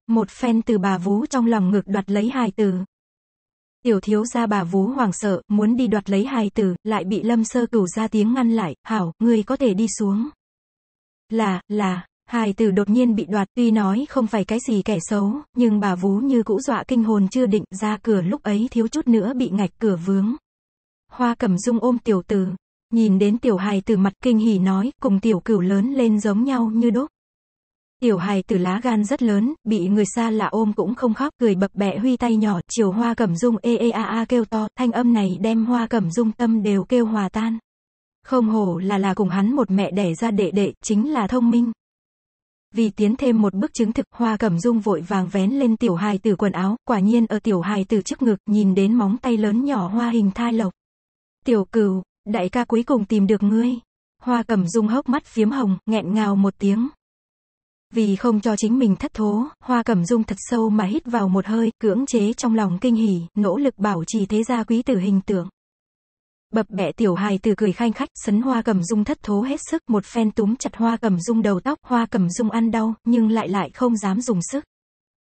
Speaker 2: Một phen từ bà Vú trong lòng ngực đoạt lấy hài tử. Tiểu thiếu gia bà vú hoảng sợ, muốn đi đoạt lấy hài tử, lại bị lâm sơ cửu ra tiếng ngăn lại, hảo, ngươi có thể đi xuống. Là, là, hài tử đột nhiên bị đoạt, tuy nói không phải cái gì kẻ xấu, nhưng bà vú như cũ dọa kinh hồn chưa định, ra cửa lúc ấy thiếu chút nữa bị ngạch cửa vướng. Hoa cẩm dung ôm tiểu tử, nhìn đến tiểu hài tử mặt kinh hỉ nói, cùng tiểu cửu lớn lên giống nhau như đúc. Tiểu hài tử lá gan rất lớn, bị người xa lạ ôm cũng không khóc, cười bập bẹ huy tay nhỏ, chiều hoa cẩm dung ê ê a a kêu to, thanh âm này đem hoa cẩm dung tâm đều kêu hòa tan. Không hổ là là cùng hắn một mẹ đẻ ra đệ đệ, chính là thông minh. Vì tiến thêm một bước chứng thực, hoa cẩm dung vội vàng vén lên tiểu hài tử quần áo, quả nhiên ở tiểu hài tử trước ngực, nhìn đến móng tay lớn nhỏ hoa hình thai lộc. Tiểu cừu, đại ca cuối cùng tìm được ngươi. Hoa cẩm dung hốc mắt phiếm hồng, nghẹn ngào một tiếng. Vì không cho chính mình thất thố, Hoa Cẩm Dung thật sâu mà hít vào một hơi, cưỡng chế trong lòng kinh hỉ, nỗ lực bảo trì thế gia quý tử hình tượng. Bập bẹ tiểu hài từ cười khanh khách, sấn Hoa Cẩm Dung thất thố hết sức, một phen túm chặt Hoa Cẩm Dung đầu tóc, Hoa Cẩm Dung ăn đau, nhưng lại lại không dám dùng sức.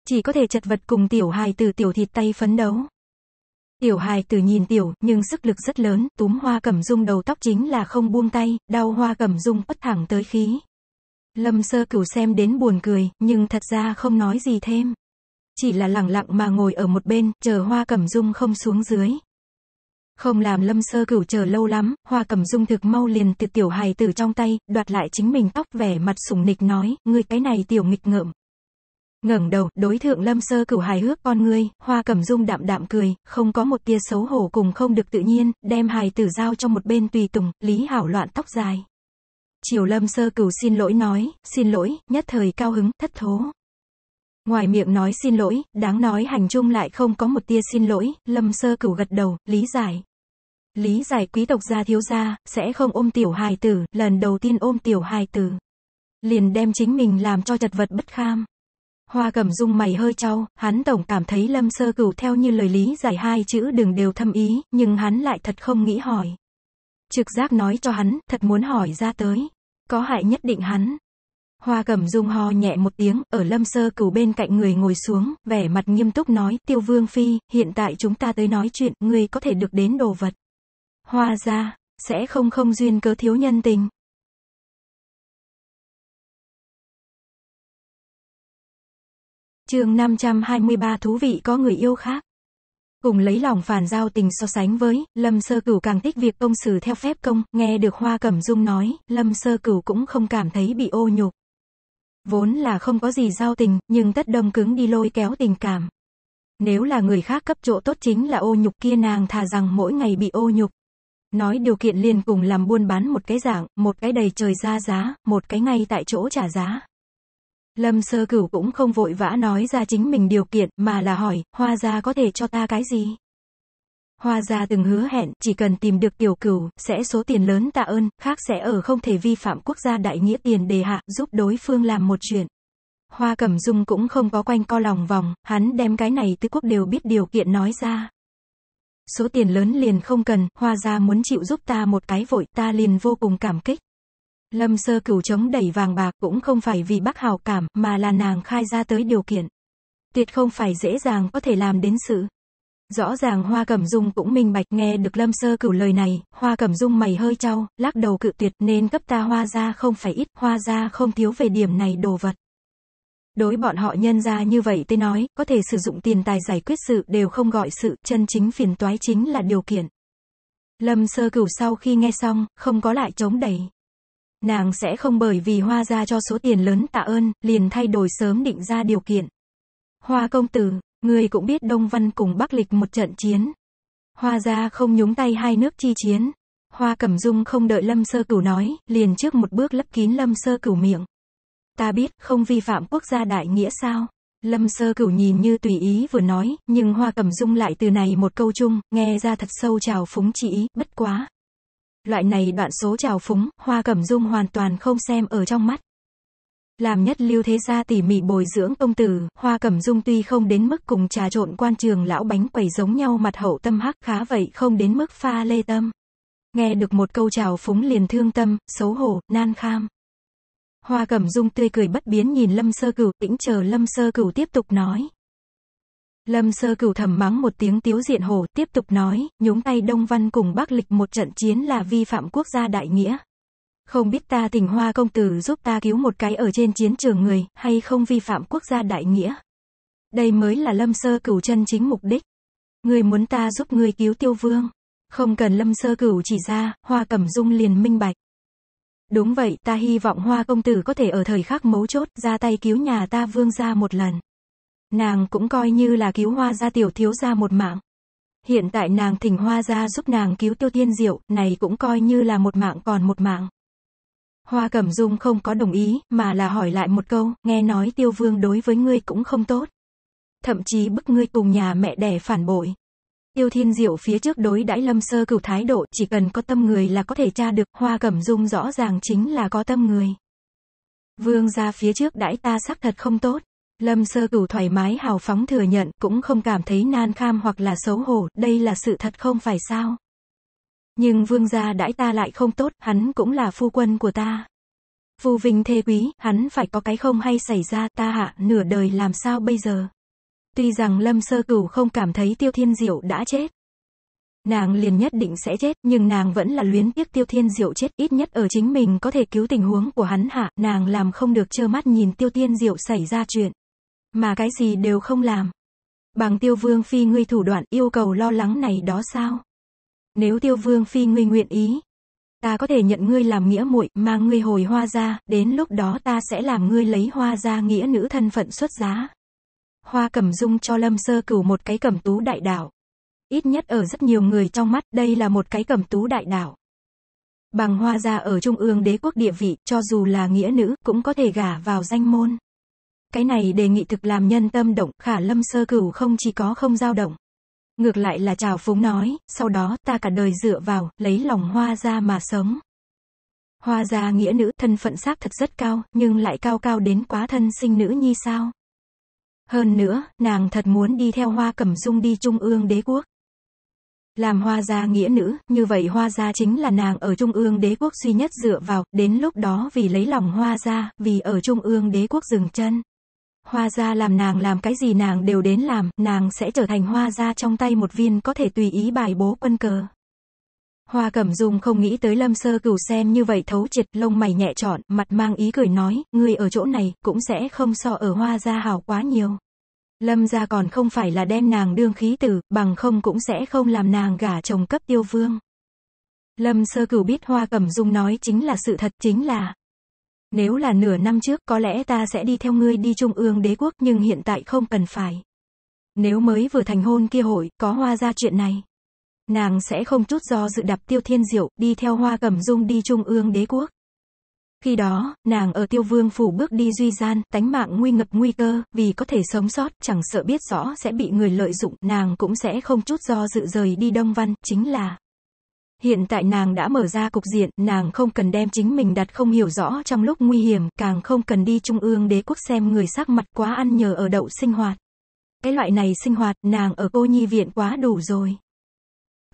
Speaker 2: Chỉ có thể chật vật cùng tiểu hài từ tiểu thịt tay phấn đấu. Tiểu hài từ nhìn tiểu, nhưng sức lực rất lớn, túm Hoa Cẩm Dung đầu tóc chính là không buông tay, đau Hoa Cẩm Dung bất thẳng tới khí. Lâm sơ cửu xem đến buồn cười, nhưng thật ra không nói gì thêm. Chỉ là lặng lặng mà ngồi ở một bên, chờ hoa cẩm dung không xuống dưới. Không làm lâm sơ cửu chờ lâu lắm, hoa cẩm dung thực mau liền từ tiểu hài tử trong tay, đoạt lại chính mình tóc vẻ mặt sủng nịch nói, ngươi cái này tiểu nghịch ngợm. ngẩng đầu, đối thượng lâm sơ cửu hài hước con ngươi, hoa cẩm dung đạm đạm cười, không có một tia xấu hổ cùng không được tự nhiên, đem hài tử giao cho một bên tùy tùng, lý hảo loạn tóc dài. Triều Lâm Sơ Cửu xin lỗi nói, xin lỗi, nhất thời cao hứng, thất thố. Ngoài miệng nói xin lỗi, đáng nói hành trung lại không có một tia xin lỗi, Lâm Sơ Cửu gật đầu, lý giải. Lý giải quý tộc gia thiếu gia, sẽ không ôm tiểu hài tử, lần đầu tiên ôm tiểu hài tử. Liền đem chính mình làm cho chật vật bất kham. Hoa cẩm dung mày hơi trao, hắn tổng cảm thấy lâm sơ cửu theo như lời lý giải hai chữ đừng đều thâm ý, nhưng hắn lại thật không nghĩ hỏi trực giác nói cho hắn, thật muốn hỏi ra tới. Có hại nhất định hắn. Hoa cẩm dung ho nhẹ một tiếng, ở lâm sơ cửu bên cạnh người ngồi xuống, vẻ mặt nghiêm túc nói, tiêu vương phi, hiện tại chúng ta tới
Speaker 1: nói chuyện, ngươi có thể được đến đồ vật. Hoa ra, sẽ không không duyên cớ thiếu nhân tình. chương 523 thú vị có người yêu khác. Cùng lấy
Speaker 2: lòng phản giao tình so sánh với, Lâm Sơ Cửu càng thích việc công xử theo phép công, nghe được Hoa Cẩm Dung nói, Lâm Sơ Cửu cũng không cảm thấy bị ô nhục. Vốn là không có gì giao tình, nhưng tất đông cứng đi lôi kéo tình cảm. Nếu là người khác cấp chỗ tốt chính là ô nhục kia nàng thà rằng mỗi ngày bị ô nhục. Nói điều kiện liền cùng làm buôn bán một cái dạng, một cái đầy trời ra giá, một cái ngay tại chỗ trả giá. Lâm sơ cửu cũng không vội vã nói ra chính mình điều kiện, mà là hỏi, hoa gia có thể cho ta cái gì? Hoa gia từng hứa hẹn, chỉ cần tìm được tiểu cửu, sẽ số tiền lớn tạ ơn, khác sẽ ở không thể vi phạm quốc gia đại nghĩa tiền đề hạ, giúp đối phương làm một chuyện. Hoa Cẩm Dung cũng không có quanh co lòng vòng, hắn đem cái này tứ quốc đều biết điều kiện nói ra. Số tiền lớn liền không cần, hoa gia muốn chịu giúp ta một cái vội, ta liền vô cùng cảm kích. Lâm sơ cửu chống đẩy vàng bạc cũng không phải vì bác hào cảm mà là nàng khai ra tới điều kiện. Tuyệt không phải dễ dàng có thể làm đến sự. Rõ ràng Hoa Cẩm Dung cũng minh bạch nghe được Lâm Sơ Cửu lời này, Hoa Cẩm Dung mày hơi trao, lắc đầu cự tuyệt nên cấp ta Hoa ra không phải ít, Hoa ra không thiếu về điểm này đồ vật. Đối bọn họ nhân ra như vậy tôi nói, có thể sử dụng tiền tài giải quyết sự đều không gọi sự, chân chính phiền toái chính là điều kiện. Lâm Sơ Cửu sau khi nghe xong, không có lại chống đẩy. Nàng sẽ không bởi vì hoa ra cho số tiền lớn tạ ơn, liền thay đổi sớm định ra điều kiện. Hoa công tử, người cũng biết Đông Văn cùng Bắc Lịch một trận chiến. Hoa ra không nhúng tay hai nước chi chiến. Hoa Cẩm Dung không đợi Lâm Sơ Cửu nói, liền trước một bước lấp kín Lâm Sơ Cửu miệng. Ta biết, không vi phạm quốc gia đại nghĩa sao? Lâm Sơ Cửu nhìn như tùy ý vừa nói, nhưng Hoa Cẩm Dung lại từ này một câu chung, nghe ra thật sâu trào phúng chỉ, bất quá, loại này đoạn số trào phúng, hoa cẩm dung hoàn toàn không xem ở trong mắt. Làm nhất lưu thế gia tỉ mỉ bồi dưỡng công tử, hoa cẩm dung tuy không đến mức cùng trà trộn quan trường lão bánh quẩy giống nhau mặt hậu tâm hắc khá vậy không đến mức pha lê tâm. Nghe được một câu trào phúng liền thương tâm, xấu hổ, nan kham. Hoa cẩm dung tươi cười bất biến nhìn lâm sơ cửu, tĩnh chờ lâm sơ cửu tiếp tục nói. Lâm sơ cửu thầm mắng một tiếng tiếu diện hồ tiếp tục nói, nhúng tay Đông Văn cùng Bắc Lịch một trận chiến là vi phạm quốc gia đại nghĩa. Không biết ta tình hoa công tử giúp ta cứu một cái ở trên chiến trường người, hay không vi phạm quốc gia đại nghĩa. Đây mới là lâm sơ cửu chân chính mục đích. Người muốn ta giúp người cứu tiêu vương. Không cần lâm sơ cửu chỉ ra, hoa cẩm dung liền minh bạch. Đúng vậy, ta hy vọng hoa công tử có thể ở thời khắc mấu chốt ra tay cứu nhà ta vương ra một lần. Nàng cũng coi như là cứu hoa gia tiểu thiếu gia một mạng. Hiện tại nàng thỉnh hoa gia giúp nàng cứu tiêu tiên diệu, này cũng coi như là một mạng còn một mạng. Hoa Cẩm Dung không có đồng ý, mà là hỏi lại một câu, nghe nói tiêu vương đối với ngươi cũng không tốt. Thậm chí bức ngươi cùng nhà mẹ đẻ phản bội. Tiêu Thiên Diệu phía trước đối đãi Lâm Sơ Cửu thái độ chỉ cần có tâm người là có thể tra được, Hoa Cẩm Dung rõ ràng chính là có tâm người. Vương gia phía trước đãi ta xác thật không tốt. Lâm sơ cửu thoải mái hào phóng thừa nhận, cũng không cảm thấy nan kham hoặc là xấu hổ, đây là sự thật không phải sao. Nhưng vương gia đãi ta lại không tốt, hắn cũng là phu quân của ta. Phu vinh thê quý, hắn phải có cái không hay xảy ra ta hạ, nửa đời làm sao bây giờ. Tuy rằng lâm sơ cửu không cảm thấy tiêu thiên diệu đã chết. Nàng liền nhất định sẽ chết, nhưng nàng vẫn là luyến tiếc tiêu thiên diệu chết, ít nhất ở chính mình có thể cứu tình huống của hắn hạ, nàng làm không được trơ mắt nhìn tiêu thiên diệu xảy ra chuyện mà cái gì đều không làm. Bằng tiêu vương phi ngươi thủ đoạn yêu cầu lo lắng này đó sao? Nếu tiêu vương phi ngươi nguyện ý, ta có thể nhận ngươi làm nghĩa muội mang ngươi hồi hoa ra, đến lúc đó ta sẽ làm ngươi lấy hoa ra nghĩa nữ thân phận xuất giá. Hoa cẩm dung cho lâm sơ cửu một cái cẩm tú đại đảo. Ít nhất ở rất nhiều người trong mắt, đây là một cái cẩm tú đại đảo. Bằng hoa ra ở trung ương đế quốc địa vị, cho dù là nghĩa nữ, cũng có thể gả vào danh môn. Cái này đề nghị thực làm nhân tâm động, khả lâm sơ cửu không chỉ có không dao động. Ngược lại là trào phúng nói, sau đó ta cả đời dựa vào, lấy lòng hoa ra mà sống. Hoa gia nghĩa nữ thân phận xác thật rất cao, nhưng lại cao cao đến quá thân sinh nữ như sao. Hơn nữa, nàng thật muốn đi theo hoa cẩm dung đi trung ương đế quốc. Làm hoa gia nghĩa nữ, như vậy hoa gia chính là nàng ở trung ương đế quốc duy nhất dựa vào, đến lúc đó vì lấy lòng hoa gia, vì ở trung ương đế quốc dừng chân. Hoa gia làm nàng làm cái gì nàng đều đến làm, nàng sẽ trở thành hoa gia trong tay một viên có thể tùy ý bài bố quân cờ. Hoa Cẩm Dung không nghĩ tới Lâm Sơ Cửu xem như vậy thấu triệt, lông mày nhẹ trọn, mặt mang ý cười nói, người ở chỗ này, cũng sẽ không so ở hoa gia hào quá nhiều. Lâm gia còn không phải là đem nàng đương khí tử, bằng không cũng sẽ không làm nàng gả chồng cấp tiêu vương. Lâm Sơ Cửu biết Hoa Cẩm Dung nói chính là sự thật, chính là, nếu là nửa năm trước có lẽ ta sẽ đi theo ngươi đi Trung ương đế quốc nhưng hiện tại không cần phải. Nếu mới vừa thành hôn kia hội, có hoa ra chuyện này. Nàng sẽ không chút do dự đập tiêu thiên diệu, đi theo hoa cẩm dung đi Trung ương đế quốc. Khi đó, nàng ở tiêu vương phủ bước đi duy gian, tánh mạng nguy ngập nguy cơ, vì có thể sống sót, chẳng sợ biết rõ sẽ bị người lợi dụng, nàng cũng sẽ không chút do dự rời đi Đông Văn, chính là... Hiện tại nàng đã mở ra cục diện, nàng không cần đem chính mình đặt không hiểu rõ trong lúc nguy hiểm, càng không cần đi trung ương đế quốc xem người sắc mặt quá ăn nhờ ở đậu sinh hoạt. Cái loại này sinh hoạt, nàng ở cô nhi viện quá đủ rồi.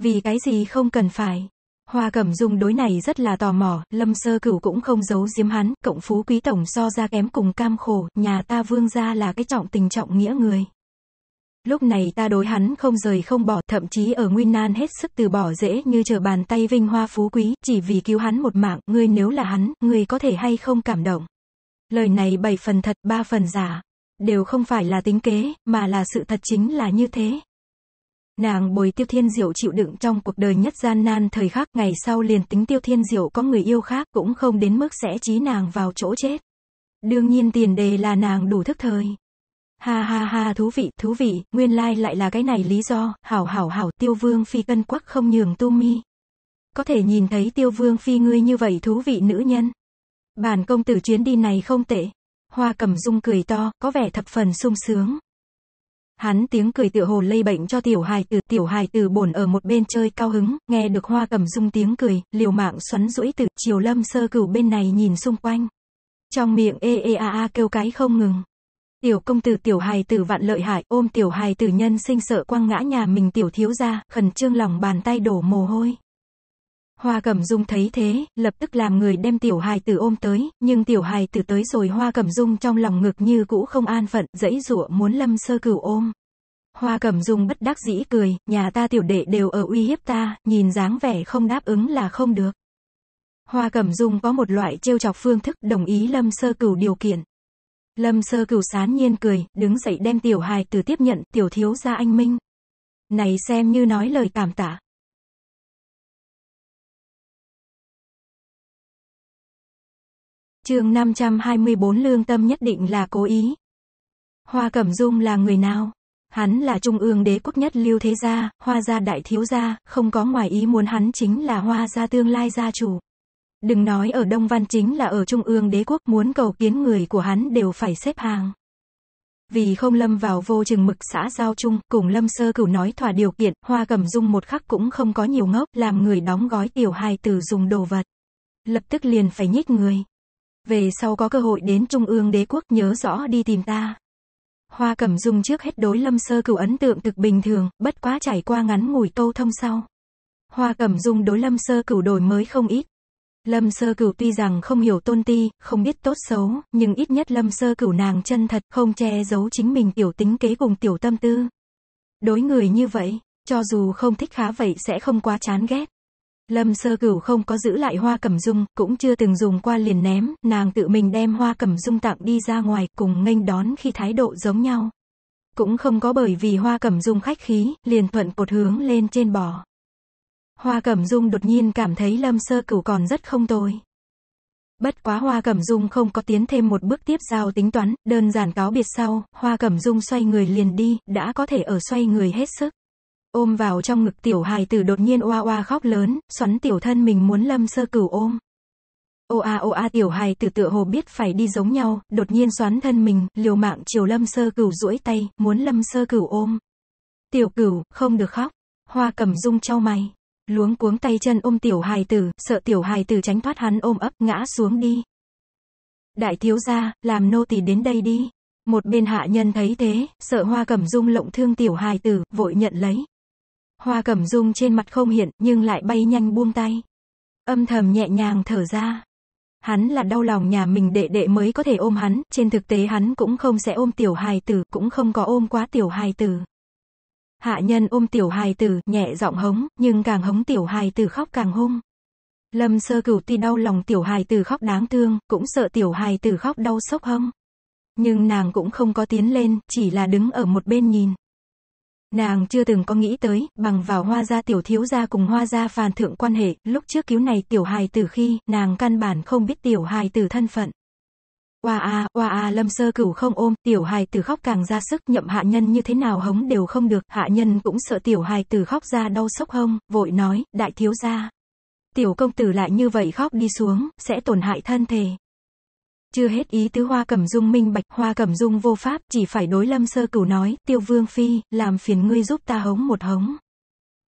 Speaker 2: Vì cái gì không cần phải. Hoa Cẩm Dung đối này rất là tò mò, Lâm Sơ Cửu cũng không giấu giếm hắn, cộng phú quý tổng so ra kém cùng cam khổ, nhà ta vương gia là cái trọng tình trọng nghĩa người. Lúc này ta đối hắn không rời không bỏ, thậm chí ở nguy nan hết sức từ bỏ dễ như trở bàn tay vinh hoa phú quý, chỉ vì cứu hắn một mạng, ngươi nếu là hắn, ngươi có thể hay không cảm động. Lời này bảy phần thật, ba phần giả, đều không phải là tính kế, mà là sự thật chính là như thế. Nàng bồi Tiêu Thiên Diệu chịu đựng trong cuộc đời nhất gian nan thời khắc ngày sau liền tính Tiêu Thiên Diệu có người yêu khác cũng không đến mức sẽ trí nàng vào chỗ chết. Đương nhiên tiền đề là nàng đủ thức thời. Ha ha ha thú vị, thú vị, nguyên lai like lại là cái này lý do, hảo hảo hảo tiêu vương phi cân quắc không nhường tu mi. Có thể nhìn thấy tiêu vương phi ngươi như vậy thú vị nữ nhân. Bản công tử chuyến đi này không tệ. Hoa cẩm dung cười to, có vẻ thập phần sung sướng. Hắn tiếng cười tựa hồ lây bệnh cho tiểu hài tử, tiểu hài tử bổn ở một bên chơi cao hứng, nghe được hoa cẩm dung tiếng cười, liều mạng xoắn rũi tử chiều lâm sơ cửu bên này nhìn xung quanh. Trong miệng ê ê a a kêu cái không ngừng. Tiểu công tử tiểu hài tử vạn lợi hại, ôm tiểu hài tử nhân sinh sợ quăng ngã nhà mình tiểu thiếu ra, khẩn trương lòng bàn tay đổ mồ hôi. Hoa Cẩm Dung thấy thế, lập tức làm người đem tiểu hài tử ôm tới, nhưng tiểu hài tử tới rồi Hoa Cẩm Dung trong lòng ngực như cũ không an phận, dãy rụa muốn lâm sơ cửu ôm. Hoa Cẩm Dung bất đắc dĩ cười, nhà ta tiểu đệ đều ở uy hiếp ta, nhìn dáng vẻ không đáp ứng là không được. Hoa Cẩm Dung có một loại trêu chọc phương thức đồng ý lâm sơ cửu điều kiện. Lâm sơ cửu sán nhiên
Speaker 1: cười, đứng dậy đem tiểu hài từ tiếp nhận tiểu thiếu gia anh Minh. Này xem như nói lời cảm tạ. chương 524 lương tâm nhất định là cố ý.
Speaker 2: Hoa Cẩm Dung là người nào? Hắn là trung ương đế quốc nhất lưu thế gia, hoa gia đại thiếu gia, không có ngoài ý muốn hắn chính là hoa gia tương lai gia chủ. Đừng nói ở Đông Văn chính là ở Trung ương đế quốc muốn cầu kiến người của hắn đều phải xếp hàng. Vì không lâm vào vô chừng mực xã giao chung, cùng lâm sơ cửu nói thỏa điều kiện, hoa cầm dung một khắc cũng không có nhiều ngốc, làm người đóng gói tiểu hài tử dùng đồ vật. Lập tức liền phải nhích người. Về sau có cơ hội đến Trung ương đế quốc nhớ rõ đi tìm ta. Hoa cầm dung trước hết đối lâm sơ cửu ấn tượng thực bình thường, bất quá trải qua ngắn ngủi câu thông sau. Hoa cẩm dung đối lâm sơ cửu đổi mới không ít. Lâm sơ cửu tuy rằng không hiểu tôn ti, không biết tốt xấu, nhưng ít nhất lâm sơ cửu nàng chân thật, không che giấu chính mình tiểu tính kế cùng tiểu tâm tư. Đối người như vậy, cho dù không thích khá vậy sẽ không quá chán ghét. Lâm sơ cửu không có giữ lại hoa cẩm dung, cũng chưa từng dùng qua liền ném, nàng tự mình đem hoa cẩm dung tặng đi ra ngoài, cùng nghênh đón khi thái độ giống nhau. Cũng không có bởi vì hoa cẩm dung khách khí, liền thuận cột hướng lên trên bò. Hoa Cẩm Dung đột nhiên cảm thấy Lâm Sơ Cửu còn rất không tồi. Bất quá Hoa Cẩm Dung không có tiến thêm một bước tiếp giao tính toán, đơn giản cáo biệt sau, Hoa Cẩm Dung xoay người liền đi, đã có thể ở xoay người hết sức. Ôm vào trong ngực tiểu hài tử đột nhiên oa oa khóc lớn, xoắn tiểu thân mình muốn Lâm Sơ Cửu ôm. Ô a ô a tiểu hài tử tựa hồ biết phải đi giống nhau, đột nhiên xoắn thân mình, liều mạng chiều Lâm Sơ Cửu duỗi tay, muốn Lâm Sơ Cửu ôm. Tiểu Cửu, không được khóc. Hoa Cẩm Dung trao mày, luống cuống tay chân ôm tiểu hài tử, sợ tiểu hài tử tránh thoát hắn ôm ấp, ngã xuống đi. Đại thiếu gia, làm nô tỳ đến đây đi. Một bên hạ nhân thấy thế, sợ hoa cẩm dung lộng thương tiểu hài tử, vội nhận lấy. Hoa cẩm dung trên mặt không hiện, nhưng lại bay nhanh buông tay. Âm thầm nhẹ nhàng thở ra. Hắn là đau lòng nhà mình đệ đệ mới có thể ôm hắn, trên thực tế hắn cũng không sẽ ôm tiểu hài tử, cũng không có ôm quá tiểu hài tử. Hạ nhân ôm tiểu hài tử, nhẹ giọng hống, nhưng càng hống tiểu hài tử khóc càng hung. Lâm sơ cửu tuy đau lòng tiểu hài tử khóc đáng thương, cũng sợ tiểu hài tử khóc đau sốc hông. Nhưng nàng cũng không có tiến lên, chỉ là đứng ở một bên nhìn. Nàng chưa từng có nghĩ tới, bằng vào hoa gia tiểu thiếu gia cùng hoa gia phàn thượng quan hệ, lúc trước cứu này tiểu hài tử khi, nàng căn bản không biết tiểu hài tử thân phận oa a oa a lâm sơ cửu không ôm tiểu hài tử khóc càng ra sức nhậm hạ nhân như thế nào hống đều không được hạ nhân cũng sợ tiểu hài tử khóc ra đau sốc hông vội nói đại thiếu gia tiểu công tử lại như vậy khóc đi xuống sẽ tổn hại thân thể chưa hết ý tứ hoa cẩm dung minh bạch hoa cẩm dung vô pháp chỉ phải đối lâm sơ cửu nói tiêu vương phi làm phiền ngươi giúp ta hống một hống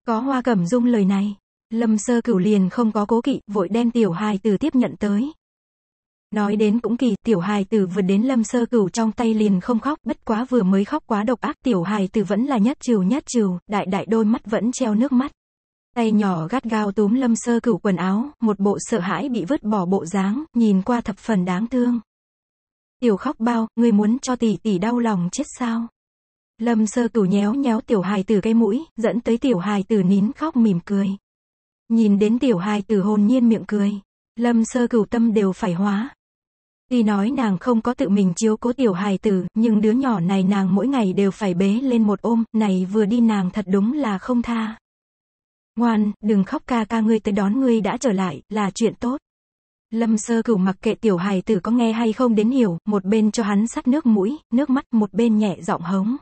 Speaker 2: có hoa cẩm dung lời này lâm sơ cửu liền không có cố kỵ vội đem tiểu hài tử tiếp nhận tới Nói đến cũng kỳ, tiểu hài tử vừa đến lâm sơ cửu trong tay liền không khóc, bất quá vừa mới khóc quá độc ác, tiểu hài tử vẫn là nhát trừ nhát trừ, đại đại đôi mắt vẫn treo nước mắt. Tay nhỏ gắt gao túm lâm sơ cửu quần áo, một bộ sợ hãi bị vứt bỏ bộ dáng, nhìn qua thập phần đáng thương. Tiểu khóc bao, ngươi muốn cho tỷ tỷ đau lòng chết sao? Lâm sơ cửu nhéo nhéo tiểu hài tử cây mũi, dẫn tới tiểu hài tử nín khóc mỉm cười. Nhìn đến tiểu hài tử hồn nhiên miệng cười. Lâm sơ cửu tâm đều phải hóa, Tuy nói nàng không có tự mình chiếu cố tiểu hài tử, nhưng đứa nhỏ này nàng mỗi ngày đều phải bế lên một ôm, này vừa đi nàng thật đúng là không tha. Ngoan, đừng khóc ca ca ngươi tới đón ngươi đã trở lại, là chuyện tốt. Lâm sơ cửu mặc kệ tiểu hài tử có nghe hay không đến hiểu, một bên cho hắn sắt nước mũi, nước mắt, một bên nhẹ giọng hống.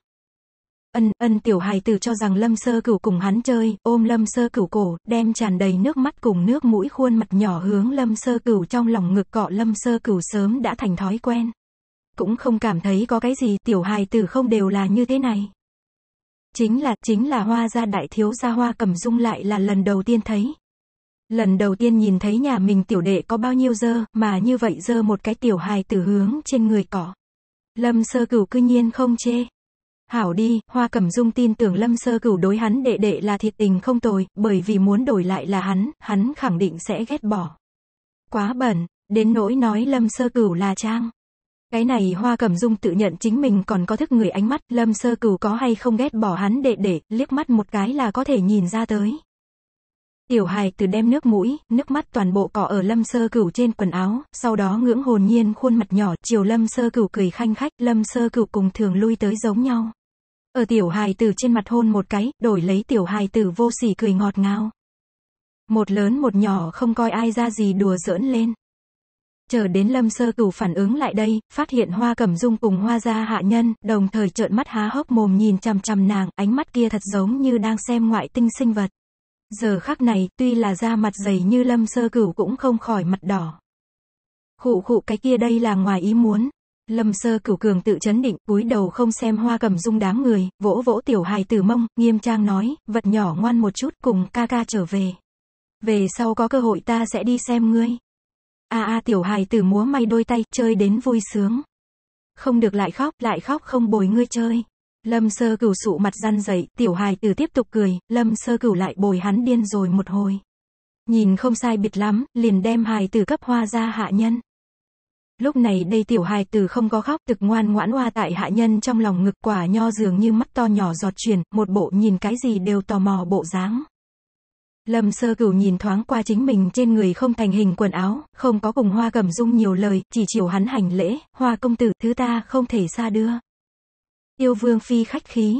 Speaker 2: Ân, ân tiểu hài tử cho rằng lâm sơ cửu cùng hắn chơi, ôm lâm sơ cửu cổ, đem tràn đầy nước mắt cùng nước mũi khuôn mặt nhỏ hướng lâm sơ cửu trong lòng ngực cọ lâm sơ cửu sớm đã thành thói quen. Cũng không cảm thấy có cái gì, tiểu hài tử không đều là như thế này. Chính là, chính là hoa gia đại thiếu gia hoa cầm dung lại là lần đầu tiên thấy. Lần đầu tiên nhìn thấy nhà mình tiểu đệ có bao nhiêu dơ, mà như vậy dơ một cái tiểu hài tử hướng trên người cỏ. Lâm sơ cửu cư nhiên không chê. Hảo đi, Hoa Cẩm Dung tin tưởng Lâm Sơ Cửu đối hắn đệ đệ là thiệt tình không tồi, bởi vì muốn đổi lại là hắn, hắn khẳng định sẽ ghét bỏ. Quá bẩn, đến nỗi nói Lâm Sơ Cửu là trang. Cái này Hoa Cẩm Dung tự nhận chính mình còn có thức người ánh mắt, Lâm Sơ Cửu có hay không ghét bỏ hắn đệ đệ, liếc mắt một cái là có thể nhìn ra tới. Tiểu hài từ đem nước mũi, nước mắt toàn bộ cỏ ở lâm sơ cửu trên quần áo, sau đó ngưỡng hồn nhiên khuôn mặt nhỏ, chiều lâm sơ cửu cười khanh khách, lâm sơ cửu cùng thường lui tới giống nhau. Ở tiểu hài tử trên mặt hôn một cái, đổi lấy tiểu hài tử vô sỉ cười ngọt ngào. Một lớn một nhỏ không coi ai ra gì đùa giỡn lên. Chờ đến lâm sơ cửu phản ứng lại đây, phát hiện hoa cẩm dung cùng hoa gia hạ nhân, đồng thời trợn mắt há hốc mồm nhìn chằm chằm nàng, ánh mắt kia thật giống như đang xem ngoại tinh sinh vật. Giờ khắc này, tuy là da mặt dày như lâm sơ cửu cũng không khỏi mặt đỏ. Khụ khụ cái kia đây là ngoài ý muốn. Lâm sơ cửu cường tự chấn định, cúi đầu không xem hoa cầm dung đám người, vỗ vỗ tiểu hài tử mông, nghiêm trang nói, vật nhỏ ngoan một chút cùng ca ca trở về. Về sau có cơ hội ta sẽ đi xem ngươi. A a tiểu hài tử múa may đôi tay, chơi đến vui sướng. Không được lại khóc, lại khóc không bồi ngươi chơi. Lâm sơ cửu sụ mặt răn dậy, tiểu hài tử tiếp tục cười, lâm sơ cửu lại bồi hắn điên rồi một hồi. Nhìn không sai biệt lắm, liền đem hài tử cấp hoa ra hạ nhân. Lúc này đây tiểu hài tử không có khóc, thực ngoan ngoãn hoa tại hạ nhân trong lòng ngực quả nho dường như mắt to nhỏ giọt chuyển, một bộ nhìn cái gì đều tò mò bộ dáng. Lâm sơ cửu nhìn thoáng qua chính mình trên người không thành hình quần áo, không có cùng hoa cẩm dung nhiều lời, chỉ chiều hắn hành lễ, hoa công tử, thứ ta không thể xa đưa. Tiêu vương phi khách khí.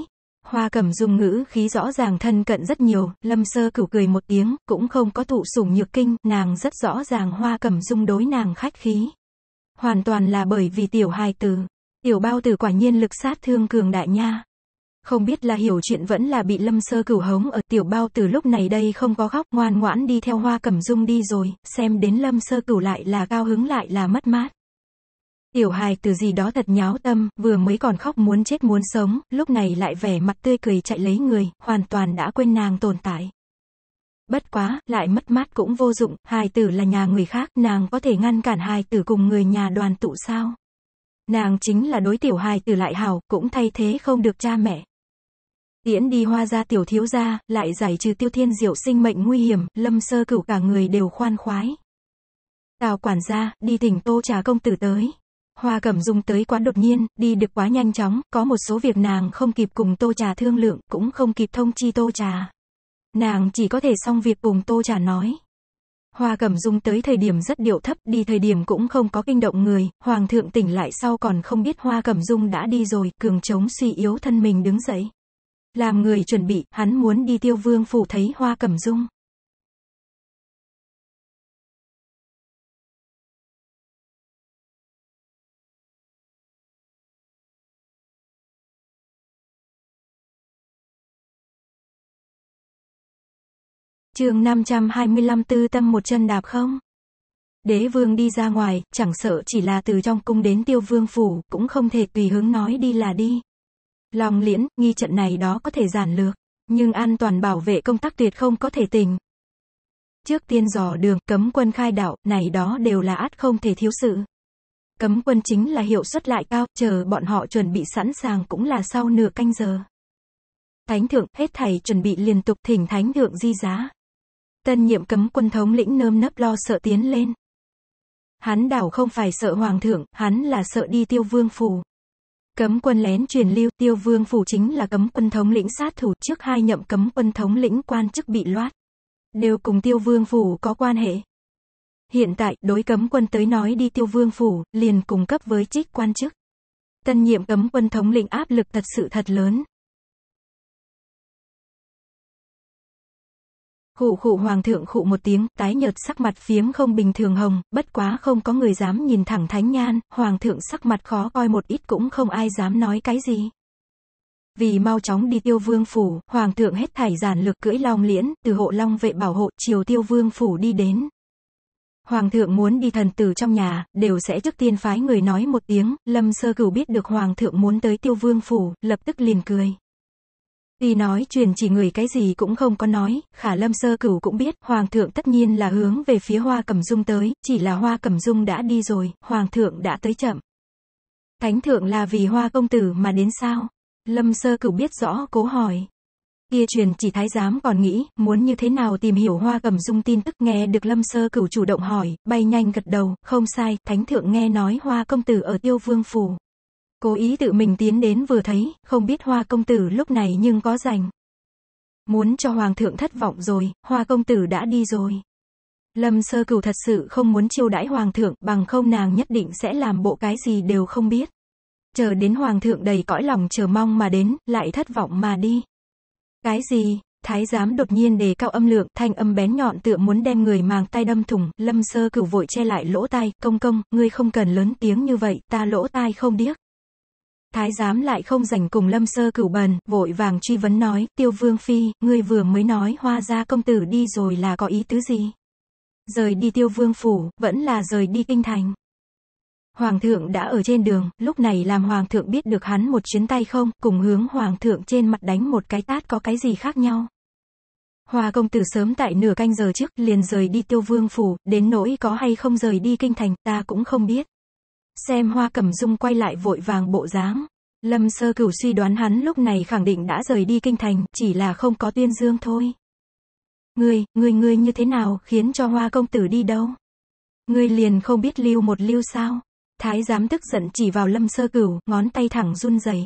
Speaker 2: Hoa cẩm dùng ngữ khí rõ ràng thân cận rất nhiều, lâm sơ cửu cười một tiếng, cũng không có thụ sủng nhược kinh, nàng rất rõ ràng hoa cẩm dung đối nàng khách khí. Hoàn toàn là bởi vì tiểu hài tử, tiểu bao tử quả nhiên lực sát thương cường đại nha. Không biết là hiểu chuyện vẫn là bị lâm sơ cửu hống ở tiểu bao Tử lúc này đây không có góc ngoan ngoãn đi theo hoa cẩm dung đi rồi, xem đến lâm sơ cửu lại là cao hứng lại là mất mát. Tiểu hài từ gì đó thật nháo tâm, vừa mới còn khóc muốn chết muốn sống, lúc này lại vẻ mặt tươi cười chạy lấy người, hoàn toàn đã quên nàng tồn tại. Bất quá, lại mất mát cũng vô dụng, hài tử là nhà người khác, nàng có thể ngăn cản hài tử cùng người nhà đoàn tụ sao? Nàng chính là đối tiểu hài tử lại hào, cũng thay thế không được cha mẹ. Tiễn đi hoa ra tiểu thiếu gia, lại giải trừ tiêu thiên diệu sinh mệnh nguy hiểm, lâm sơ cửu cả người đều khoan khoái. Tào quản gia, đi thỉnh tô trà công tử tới. Hoa Cẩm Dung tới quán đột nhiên, đi được quá nhanh chóng, có một số việc nàng không kịp cùng Tô Trà thương lượng, cũng không kịp thông chi Tô Trà. Nàng chỉ có thể xong việc cùng Tô Trà nói. Hoa Cẩm Dung tới thời điểm rất điệu thấp, đi thời điểm cũng không có kinh động người, Hoàng thượng tỉnh lại sau còn không biết Hoa Cẩm Dung đã đi rồi,
Speaker 1: cường chống suy yếu thân mình đứng dậy. Làm người chuẩn bị, hắn muốn đi tiêu vương phủ thấy Hoa Cẩm Dung. chương 525 tư tâm một chân đạp không? Đế vương
Speaker 2: đi ra ngoài, chẳng sợ chỉ là từ trong cung đến tiêu vương phủ, cũng không thể tùy hướng nói đi là đi. Lòng liễn, nghi trận này đó có thể giản lược, nhưng an toàn bảo vệ công tác tuyệt không có thể tình. Trước tiên dò đường, cấm quân khai đạo, này đó đều là át không thể thiếu sự. Cấm quân chính là hiệu suất lại cao, chờ bọn họ chuẩn bị sẵn sàng cũng là sau nửa canh giờ. Thánh thượng, hết thầy chuẩn bị liên tục thỉnh thánh thượng di giá. Tân nhiệm cấm quân thống lĩnh nơm nấp lo sợ tiến lên. Hắn đảo không phải sợ hoàng thượng, hắn là sợ đi tiêu vương phủ. Cấm quân lén truyền lưu tiêu vương phủ chính là cấm quân thống lĩnh sát thủ trước hai nhậm cấm quân thống lĩnh quan chức bị loát. Đều cùng tiêu vương phủ có quan hệ. Hiện tại, đối cấm quân
Speaker 1: tới nói đi tiêu vương phủ, liền cùng cấp với trích quan chức. Tân nhiệm cấm quân thống lĩnh áp lực thật sự thật lớn. Khụ khụ hoàng thượng khụ một tiếng, tái nhợt sắc mặt phiếm không bình thường hồng, bất quá
Speaker 2: không có người dám nhìn thẳng thánh nhan, hoàng thượng sắc mặt khó coi một ít cũng không ai dám nói cái gì. Vì mau chóng đi tiêu vương phủ, hoàng thượng hết thảy giản lược cưỡi long liễn, từ hộ long vệ bảo hộ, chiều tiêu vương phủ đi đến. Hoàng thượng muốn đi thần tử trong nhà, đều sẽ trước tiên phái người nói một tiếng, lâm sơ cửu biết được hoàng thượng muốn tới tiêu vương phủ, lập tức liền cười. Tuy nói truyền chỉ người cái gì cũng không có nói, khả lâm sơ cửu cũng biết, hoàng thượng tất nhiên là hướng về phía hoa Cẩm dung tới, chỉ là hoa Cẩm dung đã đi rồi, hoàng thượng đã tới chậm. Thánh thượng là vì hoa công tử mà đến sao? Lâm sơ cửu biết rõ, cố hỏi. Kia truyền chỉ thái giám còn nghĩ, muốn như thế nào tìm hiểu hoa Cẩm dung tin tức nghe được lâm sơ cửu chủ động hỏi, bay nhanh gật đầu, không sai, thánh thượng nghe nói hoa công tử ở tiêu vương phủ. Cố ý tự mình tiến đến vừa thấy, không biết hoa công tử lúc này nhưng có rảnh. Muốn cho hoàng thượng thất vọng rồi, hoa công tử đã đi rồi. Lâm sơ cửu thật sự không muốn chiêu đãi hoàng thượng, bằng không nàng nhất định sẽ làm bộ cái gì đều không biết. Chờ đến hoàng thượng đầy cõi lòng chờ mong mà đến, lại thất vọng mà đi. Cái gì? Thái giám đột nhiên đề cao âm lượng, thanh âm bén nhọn tựa muốn đem người màng tay đâm thủng, lâm sơ cửu vội che lại lỗ tai, công công, ngươi không cần lớn tiếng như vậy, ta lỗ tai không điếc. Thái giám lại không rảnh cùng lâm sơ cửu bần, vội vàng truy vấn nói, tiêu vương phi, ngươi vừa mới nói hoa gia công tử đi rồi là có ý tứ gì? Rời đi tiêu vương phủ, vẫn là rời đi kinh thành. Hoàng thượng đã ở trên đường, lúc này làm hoàng thượng biết được hắn một chuyến tay không, cùng hướng hoàng thượng trên mặt đánh một cái tát có cái gì khác nhau. Hoa công tử sớm tại nửa canh giờ trước liền rời đi tiêu vương phủ, đến nỗi có hay không rời đi kinh thành ta cũng không biết. Xem hoa cẩm dung quay lại vội vàng bộ dáng. Lâm sơ cửu suy đoán hắn lúc này khẳng định đã rời đi kinh thành, chỉ là không có tuyên dương thôi. Ngươi, ngươi ngươi như thế nào khiến cho hoa công tử đi đâu? Ngươi liền không biết lưu một lưu sao? Thái giám tức giận chỉ vào lâm sơ cửu, ngón tay thẳng run rẩy.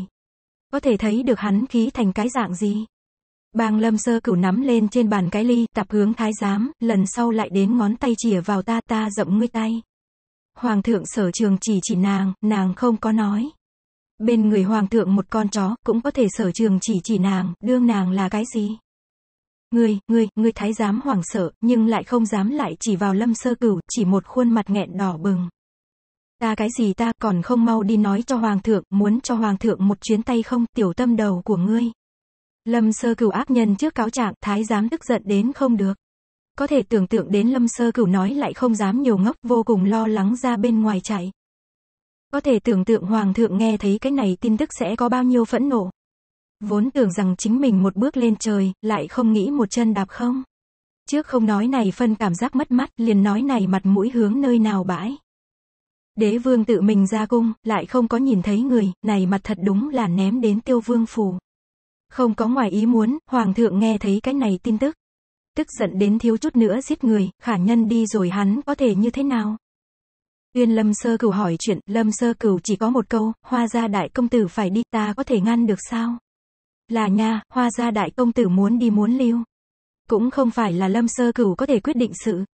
Speaker 2: Có thể thấy được hắn khí thành cái dạng gì? Bang lâm sơ cửu nắm lên trên bàn cái ly, tập hướng thái giám, lần sau lại đến ngón tay chìa vào ta ta rộng ngươi tay. Hoàng thượng sở trường chỉ chỉ nàng, nàng không có nói. Bên người hoàng thượng một con chó, cũng có thể sở trường chỉ chỉ nàng, đương nàng là cái gì? Ngươi, ngươi, ngươi thái giám hoảng sợ, nhưng lại không dám lại chỉ vào lâm sơ cửu, chỉ một khuôn mặt nghẹn đỏ bừng. Ta cái gì ta còn không mau đi nói cho hoàng thượng, muốn cho hoàng thượng một chuyến tay không, tiểu tâm đầu của ngươi. Lâm sơ cửu ác nhân trước cáo trạng, thái giám tức giận đến không được. Có thể tưởng tượng đến lâm sơ cửu nói lại không dám nhiều ngốc vô cùng lo lắng ra bên ngoài chạy. Có thể tưởng tượng hoàng thượng nghe thấy cái này tin tức sẽ có bao nhiêu phẫn nộ. Vốn tưởng rằng chính mình một bước lên trời, lại không nghĩ một chân đạp không. Trước không nói này phân cảm giác mất mắt, liền nói này mặt mũi hướng nơi nào bãi. Đế vương tự mình ra cung, lại không có nhìn thấy người, này mặt thật đúng là ném đến tiêu vương phủ. Không có ngoài ý muốn, hoàng thượng nghe thấy cái này tin tức tức giận đến thiếu chút nữa giết người, khả nhân đi rồi hắn có thể như thế nào? Uyên Lâm Sơ Cửu hỏi chuyện, Lâm Sơ Cửu chỉ có một câu, hoa gia đại công tử phải đi, ta có thể ngăn được sao? Là nha, hoa gia đại công tử muốn đi muốn lưu. Cũng không phải là Lâm Sơ Cửu có thể quyết định sự.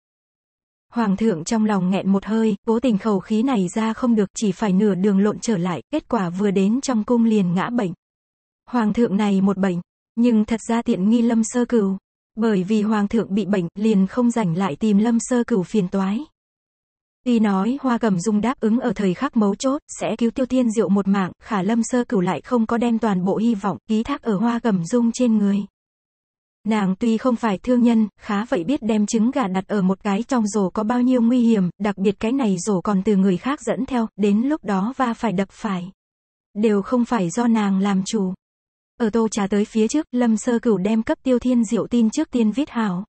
Speaker 2: Hoàng thượng trong lòng nghẹn một hơi, cố tình khẩu khí này ra không được, chỉ phải nửa đường lộn trở lại, kết quả vừa đến trong cung liền ngã bệnh. Hoàng thượng này một bệnh, nhưng thật ra tiện nghi Lâm Sơ Cửu. Bởi vì hoàng thượng bị bệnh, liền không rảnh lại tìm lâm sơ cửu phiền toái. Tuy nói hoa cầm dung đáp ứng ở thời khắc mấu chốt, sẽ cứu tiêu thiên diệu một mạng, khả lâm sơ cửu lại không có đem toàn bộ hy vọng, ký thác ở hoa cầm dung trên người. Nàng tuy không phải thương nhân, khá vậy biết đem trứng gà đặt ở một cái trong rổ có bao nhiêu nguy hiểm, đặc biệt cái này rổ còn từ người khác dẫn theo, đến lúc đó va phải đập phải. Đều không phải do nàng làm chủ. Ở tô trà tới phía trước, Lâm Sơ Cửu đem cấp Tiêu Thiên Diệu tin trước tiên viết hảo.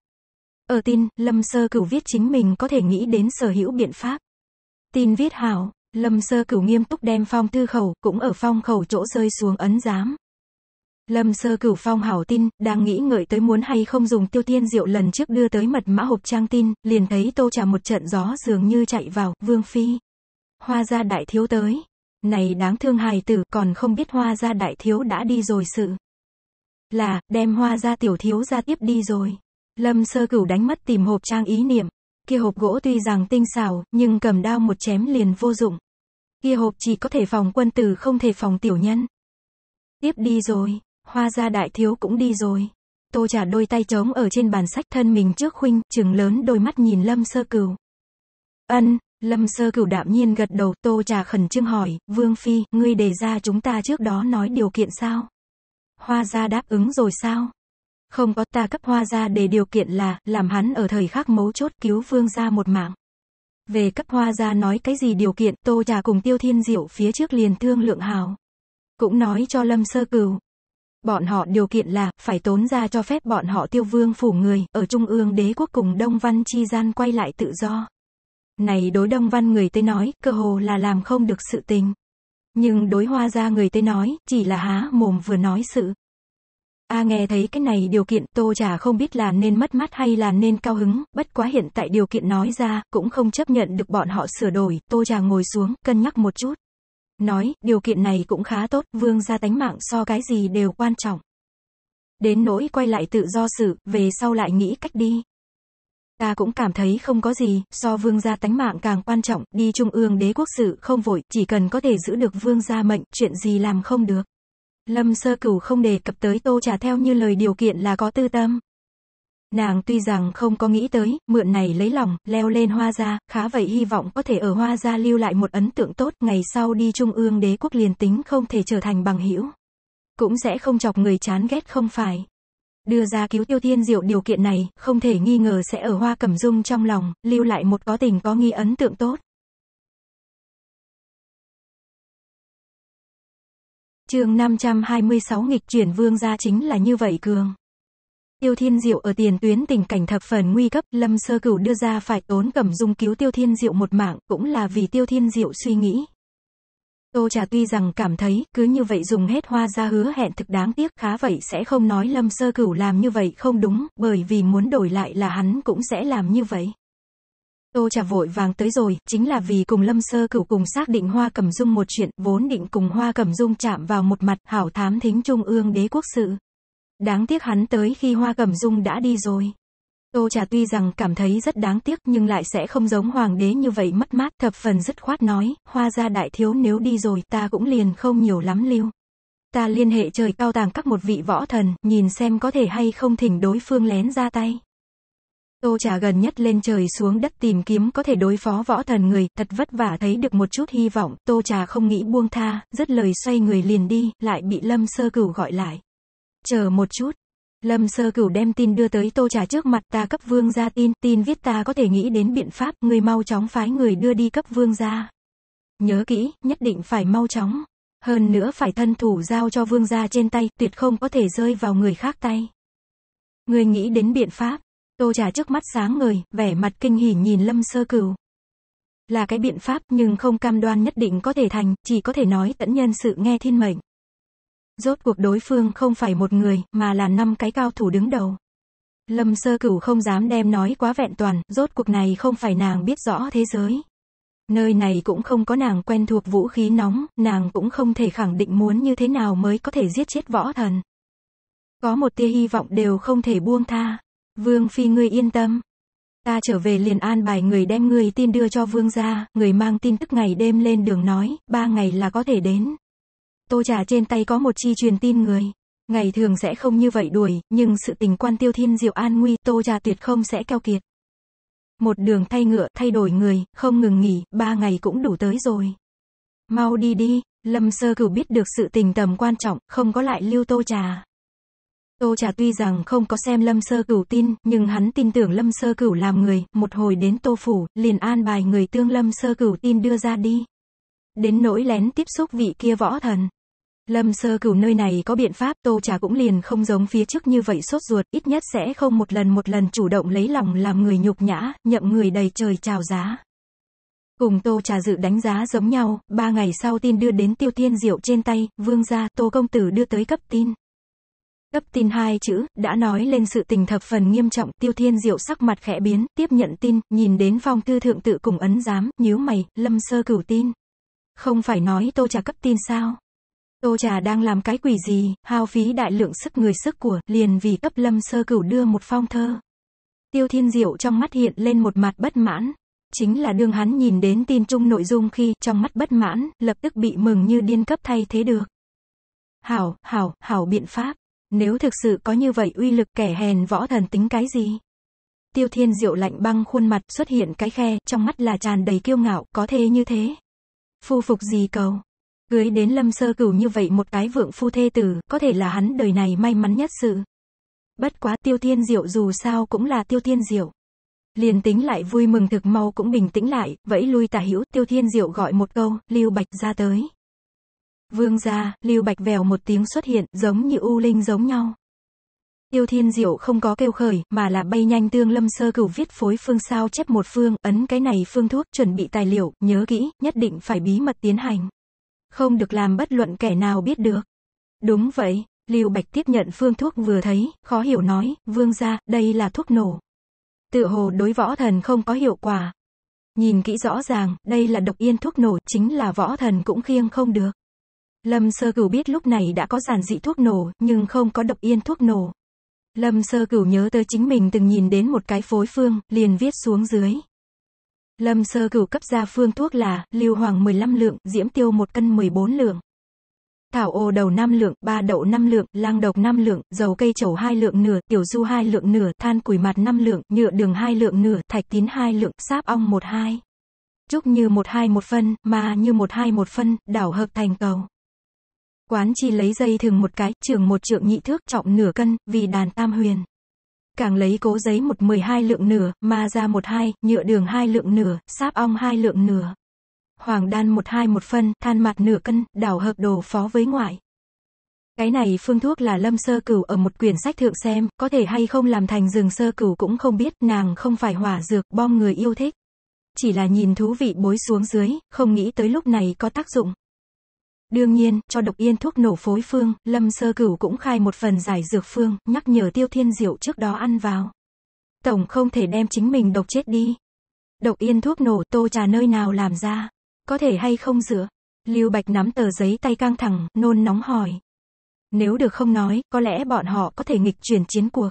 Speaker 2: Ở tin, Lâm Sơ Cửu viết chính mình có thể nghĩ đến sở hữu biện pháp. Tin viết hảo, Lâm Sơ Cửu nghiêm túc đem phong thư khẩu, cũng ở phong khẩu chỗ rơi xuống ấn giám. Lâm Sơ Cửu phong hảo tin, đang nghĩ ngợi tới muốn hay không dùng Tiêu Thiên Diệu lần trước đưa tới mật mã hộp trang tin, liền thấy tô trà một trận gió dường như chạy vào, Vương Phi. Hoa ra đại thiếu tới. Này đáng thương hài tử còn không biết hoa gia đại thiếu đã đi rồi sự. Là, đem hoa gia tiểu thiếu gia tiếp đi rồi. Lâm sơ cửu đánh mất tìm hộp trang ý niệm. Kia hộp gỗ tuy rằng tinh xảo, nhưng cầm đao một chém liền vô dụng. Kia hộp chỉ có thể phòng quân tử không thể phòng tiểu nhân. Tiếp đi rồi, hoa gia đại thiếu cũng đi rồi. Tô trả đôi tay trống ở trên bàn sách thân mình trước khuynh, trừng lớn đôi mắt nhìn lâm sơ cửu. Ân, Lâm sơ cửu đạm nhiên gật đầu, tô trà khẩn trương hỏi, Vương Phi, ngươi đề ra chúng ta trước đó nói điều kiện sao? Hoa gia đáp ứng rồi sao? Không có ta cấp hoa gia để điều kiện là, làm hắn ở thời khắc mấu chốt cứu vương gia một mạng. Về cấp hoa gia nói cái gì điều kiện, tô trà cùng tiêu thiên diệu phía trước liền thương lượng hào. Cũng nói cho lâm sơ cửu. Bọn họ điều kiện là, phải tốn ra cho phép bọn họ tiêu vương phủ người, ở Trung ương đế quốc cùng Đông Văn Chi Gian quay lại tự do. Này đối đông văn người Tây nói, cơ hồ là làm không được sự tình. Nhưng đối hoa gia người Tây nói, chỉ là há mồm vừa nói sự. A nghe thấy cái này điều kiện tô chả không biết là nên mất mắt hay là nên cao hứng, bất quá hiện tại điều kiện nói ra, cũng không chấp nhận được bọn họ sửa đổi, tô chả ngồi xuống, cân nhắc một chút. Nói, điều kiện này cũng khá tốt, vương gia tánh mạng so cái gì đều quan trọng. Đến nỗi quay lại tự do sự, về sau lại nghĩ cách đi. Ta cũng cảm thấy không có gì, so vương gia tánh mạng càng quan trọng, đi trung ương đế quốc sự không vội, chỉ cần có thể giữ được vương gia mệnh, chuyện gì làm không được. Lâm sơ cửu không đề cập tới tô trà theo như lời điều kiện là có tư tâm. Nàng tuy rằng không có nghĩ tới, mượn này lấy lòng, leo lên hoa gia, khá vậy hy vọng có thể ở hoa gia lưu lại một ấn tượng tốt, ngày sau đi trung ương đế quốc liền tính không thể trở thành bằng hữu Cũng sẽ không chọc người chán ghét không phải. Đưa ra cứu tiêu thiên diệu điều kiện này,
Speaker 1: không thể nghi ngờ sẽ ở hoa cẩm dung trong lòng, lưu lại một có tình có nghi ấn tượng tốt. chương 526 nghịch chuyển vương gia chính là như vậy cường. Tiêu Thiên Diệu ở tiền
Speaker 2: tuyến tình cảnh thập phần nguy cấp, Lâm Sơ Cửu đưa ra phải tốn cẩm dung cứu Tiêu Thiên Diệu một mạng, cũng là vì Tiêu Thiên Diệu suy nghĩ, Tô Trà tuy rằng cảm thấy cứ như vậy dùng hết hoa ra hứa hẹn thực đáng tiếc khá vậy sẽ không nói Lâm Sơ Cửu làm như vậy không đúng, bởi vì muốn đổi lại là hắn cũng sẽ làm như vậy. Tô Trà vội vàng tới rồi, chính là vì cùng Lâm Sơ Cửu cùng xác định Hoa Cẩm Dung một chuyện, vốn định cùng Hoa Cẩm Dung chạm vào một mặt hảo thám thính trung ương đế quốc sự. Đáng tiếc hắn tới khi Hoa Cẩm Dung đã đi rồi. Tô Trà tuy rằng cảm thấy rất đáng tiếc nhưng lại sẽ không giống hoàng đế như vậy mất mát, thập phần dứt khoát nói, hoa gia đại thiếu nếu đi rồi ta cũng liền không nhiều lắm lưu. Ta liên hệ trời cao tàng các một vị võ thần, nhìn xem có thể hay không thỉnh đối phương lén ra tay. Tô Trà gần nhất lên trời xuống đất tìm kiếm có thể đối phó võ thần người, thật vất vả thấy được một chút hy vọng, Tô Trà không nghĩ buông tha, dứt lời xoay người liền đi, lại bị Lâm Sơ Cửu gọi lại. Chờ một chút, Lâm Sơ Cửu đem tin đưa tới Tô Trà trước mặt ta cấp vương gia tin, tin viết ta có thể nghĩ đến biện pháp, người mau chóng phái người đưa đi cấp vương gia. Nhớ kỹ, nhất định phải mau chóng. Hơn nữa phải thân thủ giao cho vương gia trên tay, tuyệt không có thể rơi vào người khác tay. Người nghĩ đến biện pháp, Tô Trà trước mắt sáng ngời, vẻ mặt kinh hỉ nhìn Lâm Sơ Cửu. Là cái biện pháp nhưng không cam đoan nhất định có thể thành, chỉ có thể nói tẫn nhân sự nghe thiên mệnh. Rốt cuộc đối phương không phải một người, mà là năm cái cao thủ đứng đầu. Lâm sơ cửu không dám đem nói quá vẹn toàn, rốt cuộc này không phải nàng biết rõ thế giới. Nơi này cũng không có nàng quen thuộc vũ khí nóng, nàng cũng không thể khẳng định muốn như thế nào mới có thể giết chết võ thần. Có một tia hy vọng đều không thể buông tha. Vương Phi ngươi yên tâm. Ta trở về liền an bài người đem người tin đưa cho vương gia, người mang tin tức ngày đêm lên đường nói, ba ngày là có thể đến. Tô Trà trên tay có một chi truyền tin người. Ngày thường sẽ không như vậy đuổi, nhưng sự tình quan tiêu thiên diệu an nguy Tô Trà tuyệt không sẽ keo kiệt. Một đường thay ngựa, thay đổi người, không ngừng nghỉ, ba ngày cũng đủ tới rồi. Mau đi đi, Lâm Sơ Cửu biết được sự tình tầm quan trọng, không có lại lưu Tô Trà. Tô Trà tuy rằng không có xem Lâm Sơ Cửu tin, nhưng hắn tin tưởng Lâm Sơ Cửu làm người, một hồi đến Tô Phủ, liền an bài người tương Lâm Sơ Cửu tin đưa ra đi. Đến nỗi lén tiếp xúc vị kia võ thần. Lâm sơ cửu nơi này có biện pháp tô trà cũng liền không giống phía trước như vậy sốt ruột, ít nhất sẽ không một lần một lần chủ động lấy lòng làm người nhục nhã, nhậm người đầy trời chào giá. Cùng tô trà dự đánh giá giống nhau, ba ngày sau tin đưa đến tiêu tiên diệu trên tay, vương gia, tô công tử đưa tới cấp tin. Cấp tin hai chữ, đã nói lên sự tình thập phần nghiêm trọng, tiêu thiên diệu sắc mặt khẽ biến, tiếp nhận tin, nhìn đến phong thư thượng tự cùng ấn giám, nhíu mày, lâm sơ cửu tin. Không phải nói tô trà cấp tin sao? Tô Trà đang làm cái quỷ gì, hao phí đại lượng sức người sức của, liền vì cấp lâm sơ cửu đưa một phong thơ. Tiêu Thiên Diệu trong mắt hiện lên một mặt bất mãn. Chính là đương hắn nhìn đến tin chung nội dung khi trong mắt bất mãn, lập tức bị mừng như điên cấp thay thế được. Hảo, hảo, hảo biện pháp. Nếu thực sự có như vậy uy lực kẻ hèn võ thần tính cái gì? Tiêu Thiên Diệu lạnh băng khuôn mặt xuất hiện cái khe, trong mắt là tràn đầy kiêu ngạo, có thế như thế. Phu phục gì cầu? Cưới đến lâm sơ cửu như vậy một cái vượng phu thê tử, có thể là hắn đời này may mắn nhất sự. Bất quá tiêu thiên diệu dù sao cũng là tiêu thiên diệu. Liền tính lại vui mừng thực mau cũng bình tĩnh lại, vẫy lui tả hữu tiêu thiên diệu gọi một câu, lưu bạch ra tới. Vương ra, lưu bạch vèo một tiếng xuất hiện, giống như u linh giống nhau. Tiêu thiên diệu không có kêu khởi, mà là bay nhanh tương lâm sơ cửu viết phối phương sao chép một phương, ấn cái này phương thuốc, chuẩn bị tài liệu, nhớ kỹ, nhất định phải bí mật tiến hành không được làm bất luận kẻ nào biết được. Đúng vậy, Lưu Bạch tiếp nhận phương thuốc vừa thấy, khó hiểu nói, vương gia, đây là thuốc nổ. Tự hồ đối võ thần không có hiệu quả. Nhìn kỹ rõ ràng, đây là độc yên thuốc nổ, chính là võ thần cũng khiêng không được. Lâm Sơ Cửu biết lúc này đã có giản dị thuốc nổ, nhưng không có độc yên thuốc nổ. Lâm Sơ Cửu nhớ tới chính mình từng nhìn đến một cái phối phương, liền viết xuống dưới. Lâm sơ cửu cấp ra phương thuốc là, lưu hoàng 15 lượng, diễm tiêu 1 cân 14 lượng. Thảo ô đầu 5 lượng, ba đậu 5 lượng, lang độc 5 lượng, dầu cây chầu 2 lượng nửa, tiểu du 2 lượng nửa, than củi mặt 5 lượng, nhựa đường 2 lượng nửa, thạch tín 2 lượng, sáp ong 12. Trúc như 121 phân, ma như 121 phân, đảo hợp thành cầu. Quán chi lấy dây thường một cái, trường một trượng nhị thước, trọng nửa cân, vì đàn tam huyền càng lấy cố giấy một mười hai lượng nửa, ma ra một hai, nhựa đường hai lượng nửa, sáp ong hai lượng nửa. Hoàng đan một hai một phân, than mặt nửa cân, đảo hợp đồ phó với ngoại. Cái này phương thuốc là lâm sơ cửu ở một quyển sách thượng xem, có thể hay không làm thành rừng sơ cửu cũng không biết, nàng không phải hỏa dược, bom người yêu thích. Chỉ là nhìn thú vị bối xuống dưới, không nghĩ tới lúc này có tác dụng. Đương nhiên, cho độc yên thuốc nổ phối phương, Lâm Sơ Cửu cũng khai một phần giải dược phương, nhắc nhở Tiêu Thiên Diệu trước đó ăn vào. Tổng không thể đem chính mình độc chết đi. Độc yên thuốc nổ tô trà nơi nào làm ra, có thể hay không dựa. Lưu Bạch nắm tờ giấy tay căng thẳng, nôn nóng hỏi. Nếu được không nói, có lẽ bọn họ có thể nghịch chuyển chiến cuộc.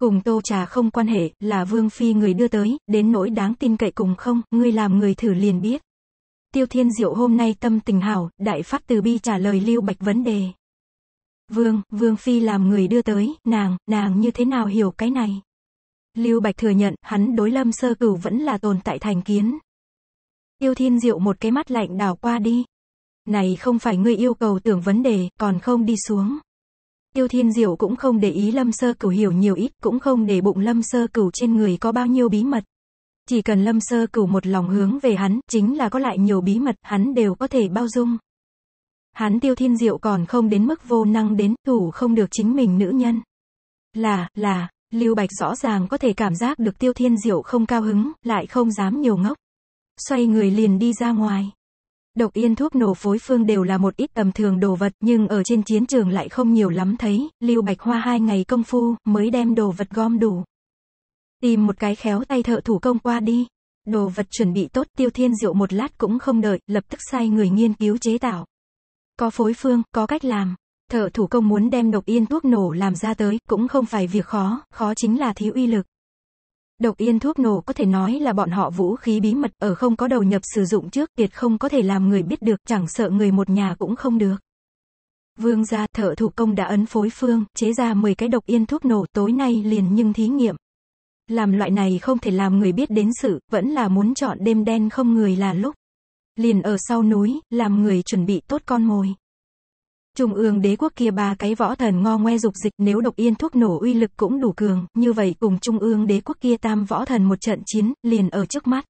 Speaker 2: Cùng tô trà không quan hệ, là Vương Phi người đưa tới, đến nỗi đáng tin cậy cùng không, ngươi làm người thử liền biết. Tiêu Thiên Diệu hôm nay tâm tình hảo, đại phát từ bi trả lời Lưu Bạch vấn đề. Vương, Vương Phi làm người đưa tới, nàng, nàng như thế nào hiểu cái này? Lưu Bạch thừa nhận, hắn đối lâm sơ cửu vẫn là tồn tại thành kiến. Tiêu Thiên Diệu một cái mắt lạnh đảo qua đi. Này không phải người yêu cầu tưởng vấn đề, còn không đi xuống. Tiêu Thiên Diệu cũng không để ý lâm sơ cửu hiểu nhiều ít, cũng không để bụng lâm sơ cửu trên người có bao nhiêu bí mật. Chỉ cần lâm sơ cửu một lòng hướng về hắn, chính là có lại nhiều bí mật, hắn đều có thể bao dung. Hắn tiêu thiên diệu còn không đến mức vô năng đến, thủ không được chính mình nữ nhân. Là, là, Lưu Bạch rõ ràng có thể cảm giác được tiêu thiên diệu không cao hứng, lại không dám nhiều ngốc. Xoay người liền đi ra ngoài. Độc yên thuốc nổ phối phương đều là một ít tầm thường đồ vật nhưng ở trên chiến trường lại không nhiều lắm thấy, Lưu Bạch Hoa hai ngày công phu mới đem đồ vật gom đủ. Tìm một cái khéo tay thợ thủ công qua đi. Đồ vật chuẩn bị tốt tiêu thiên diệu một lát cũng không đợi, lập tức sai người nghiên cứu chế tạo. Có phối phương, có cách làm. Thợ thủ công muốn đem độc yên thuốc nổ làm ra tới, cũng không phải việc khó, khó chính là thiếu uy lực. Độc yên thuốc nổ có thể nói là bọn họ vũ khí bí mật ở không có đầu nhập sử dụng trước, tuyệt không có thể làm người biết được, chẳng sợ người một nhà cũng không được. Vương gia thợ thủ công đã ấn phối phương, chế ra 10 cái độc yên thuốc nổ tối nay liền nhưng thí nghiệm. Làm loại này không thể làm người biết đến sự, vẫn là muốn chọn đêm đen không người là lúc. Liền ở sau núi, làm người chuẩn bị tốt con mồi. Trung ương đế quốc kia ba cái võ thần ngo ngoe dục dịch nếu độc yên thuốc nổ uy lực cũng đủ cường, như vậy cùng trung
Speaker 1: ương đế quốc kia tam võ thần một trận chiến, liền ở trước mắt.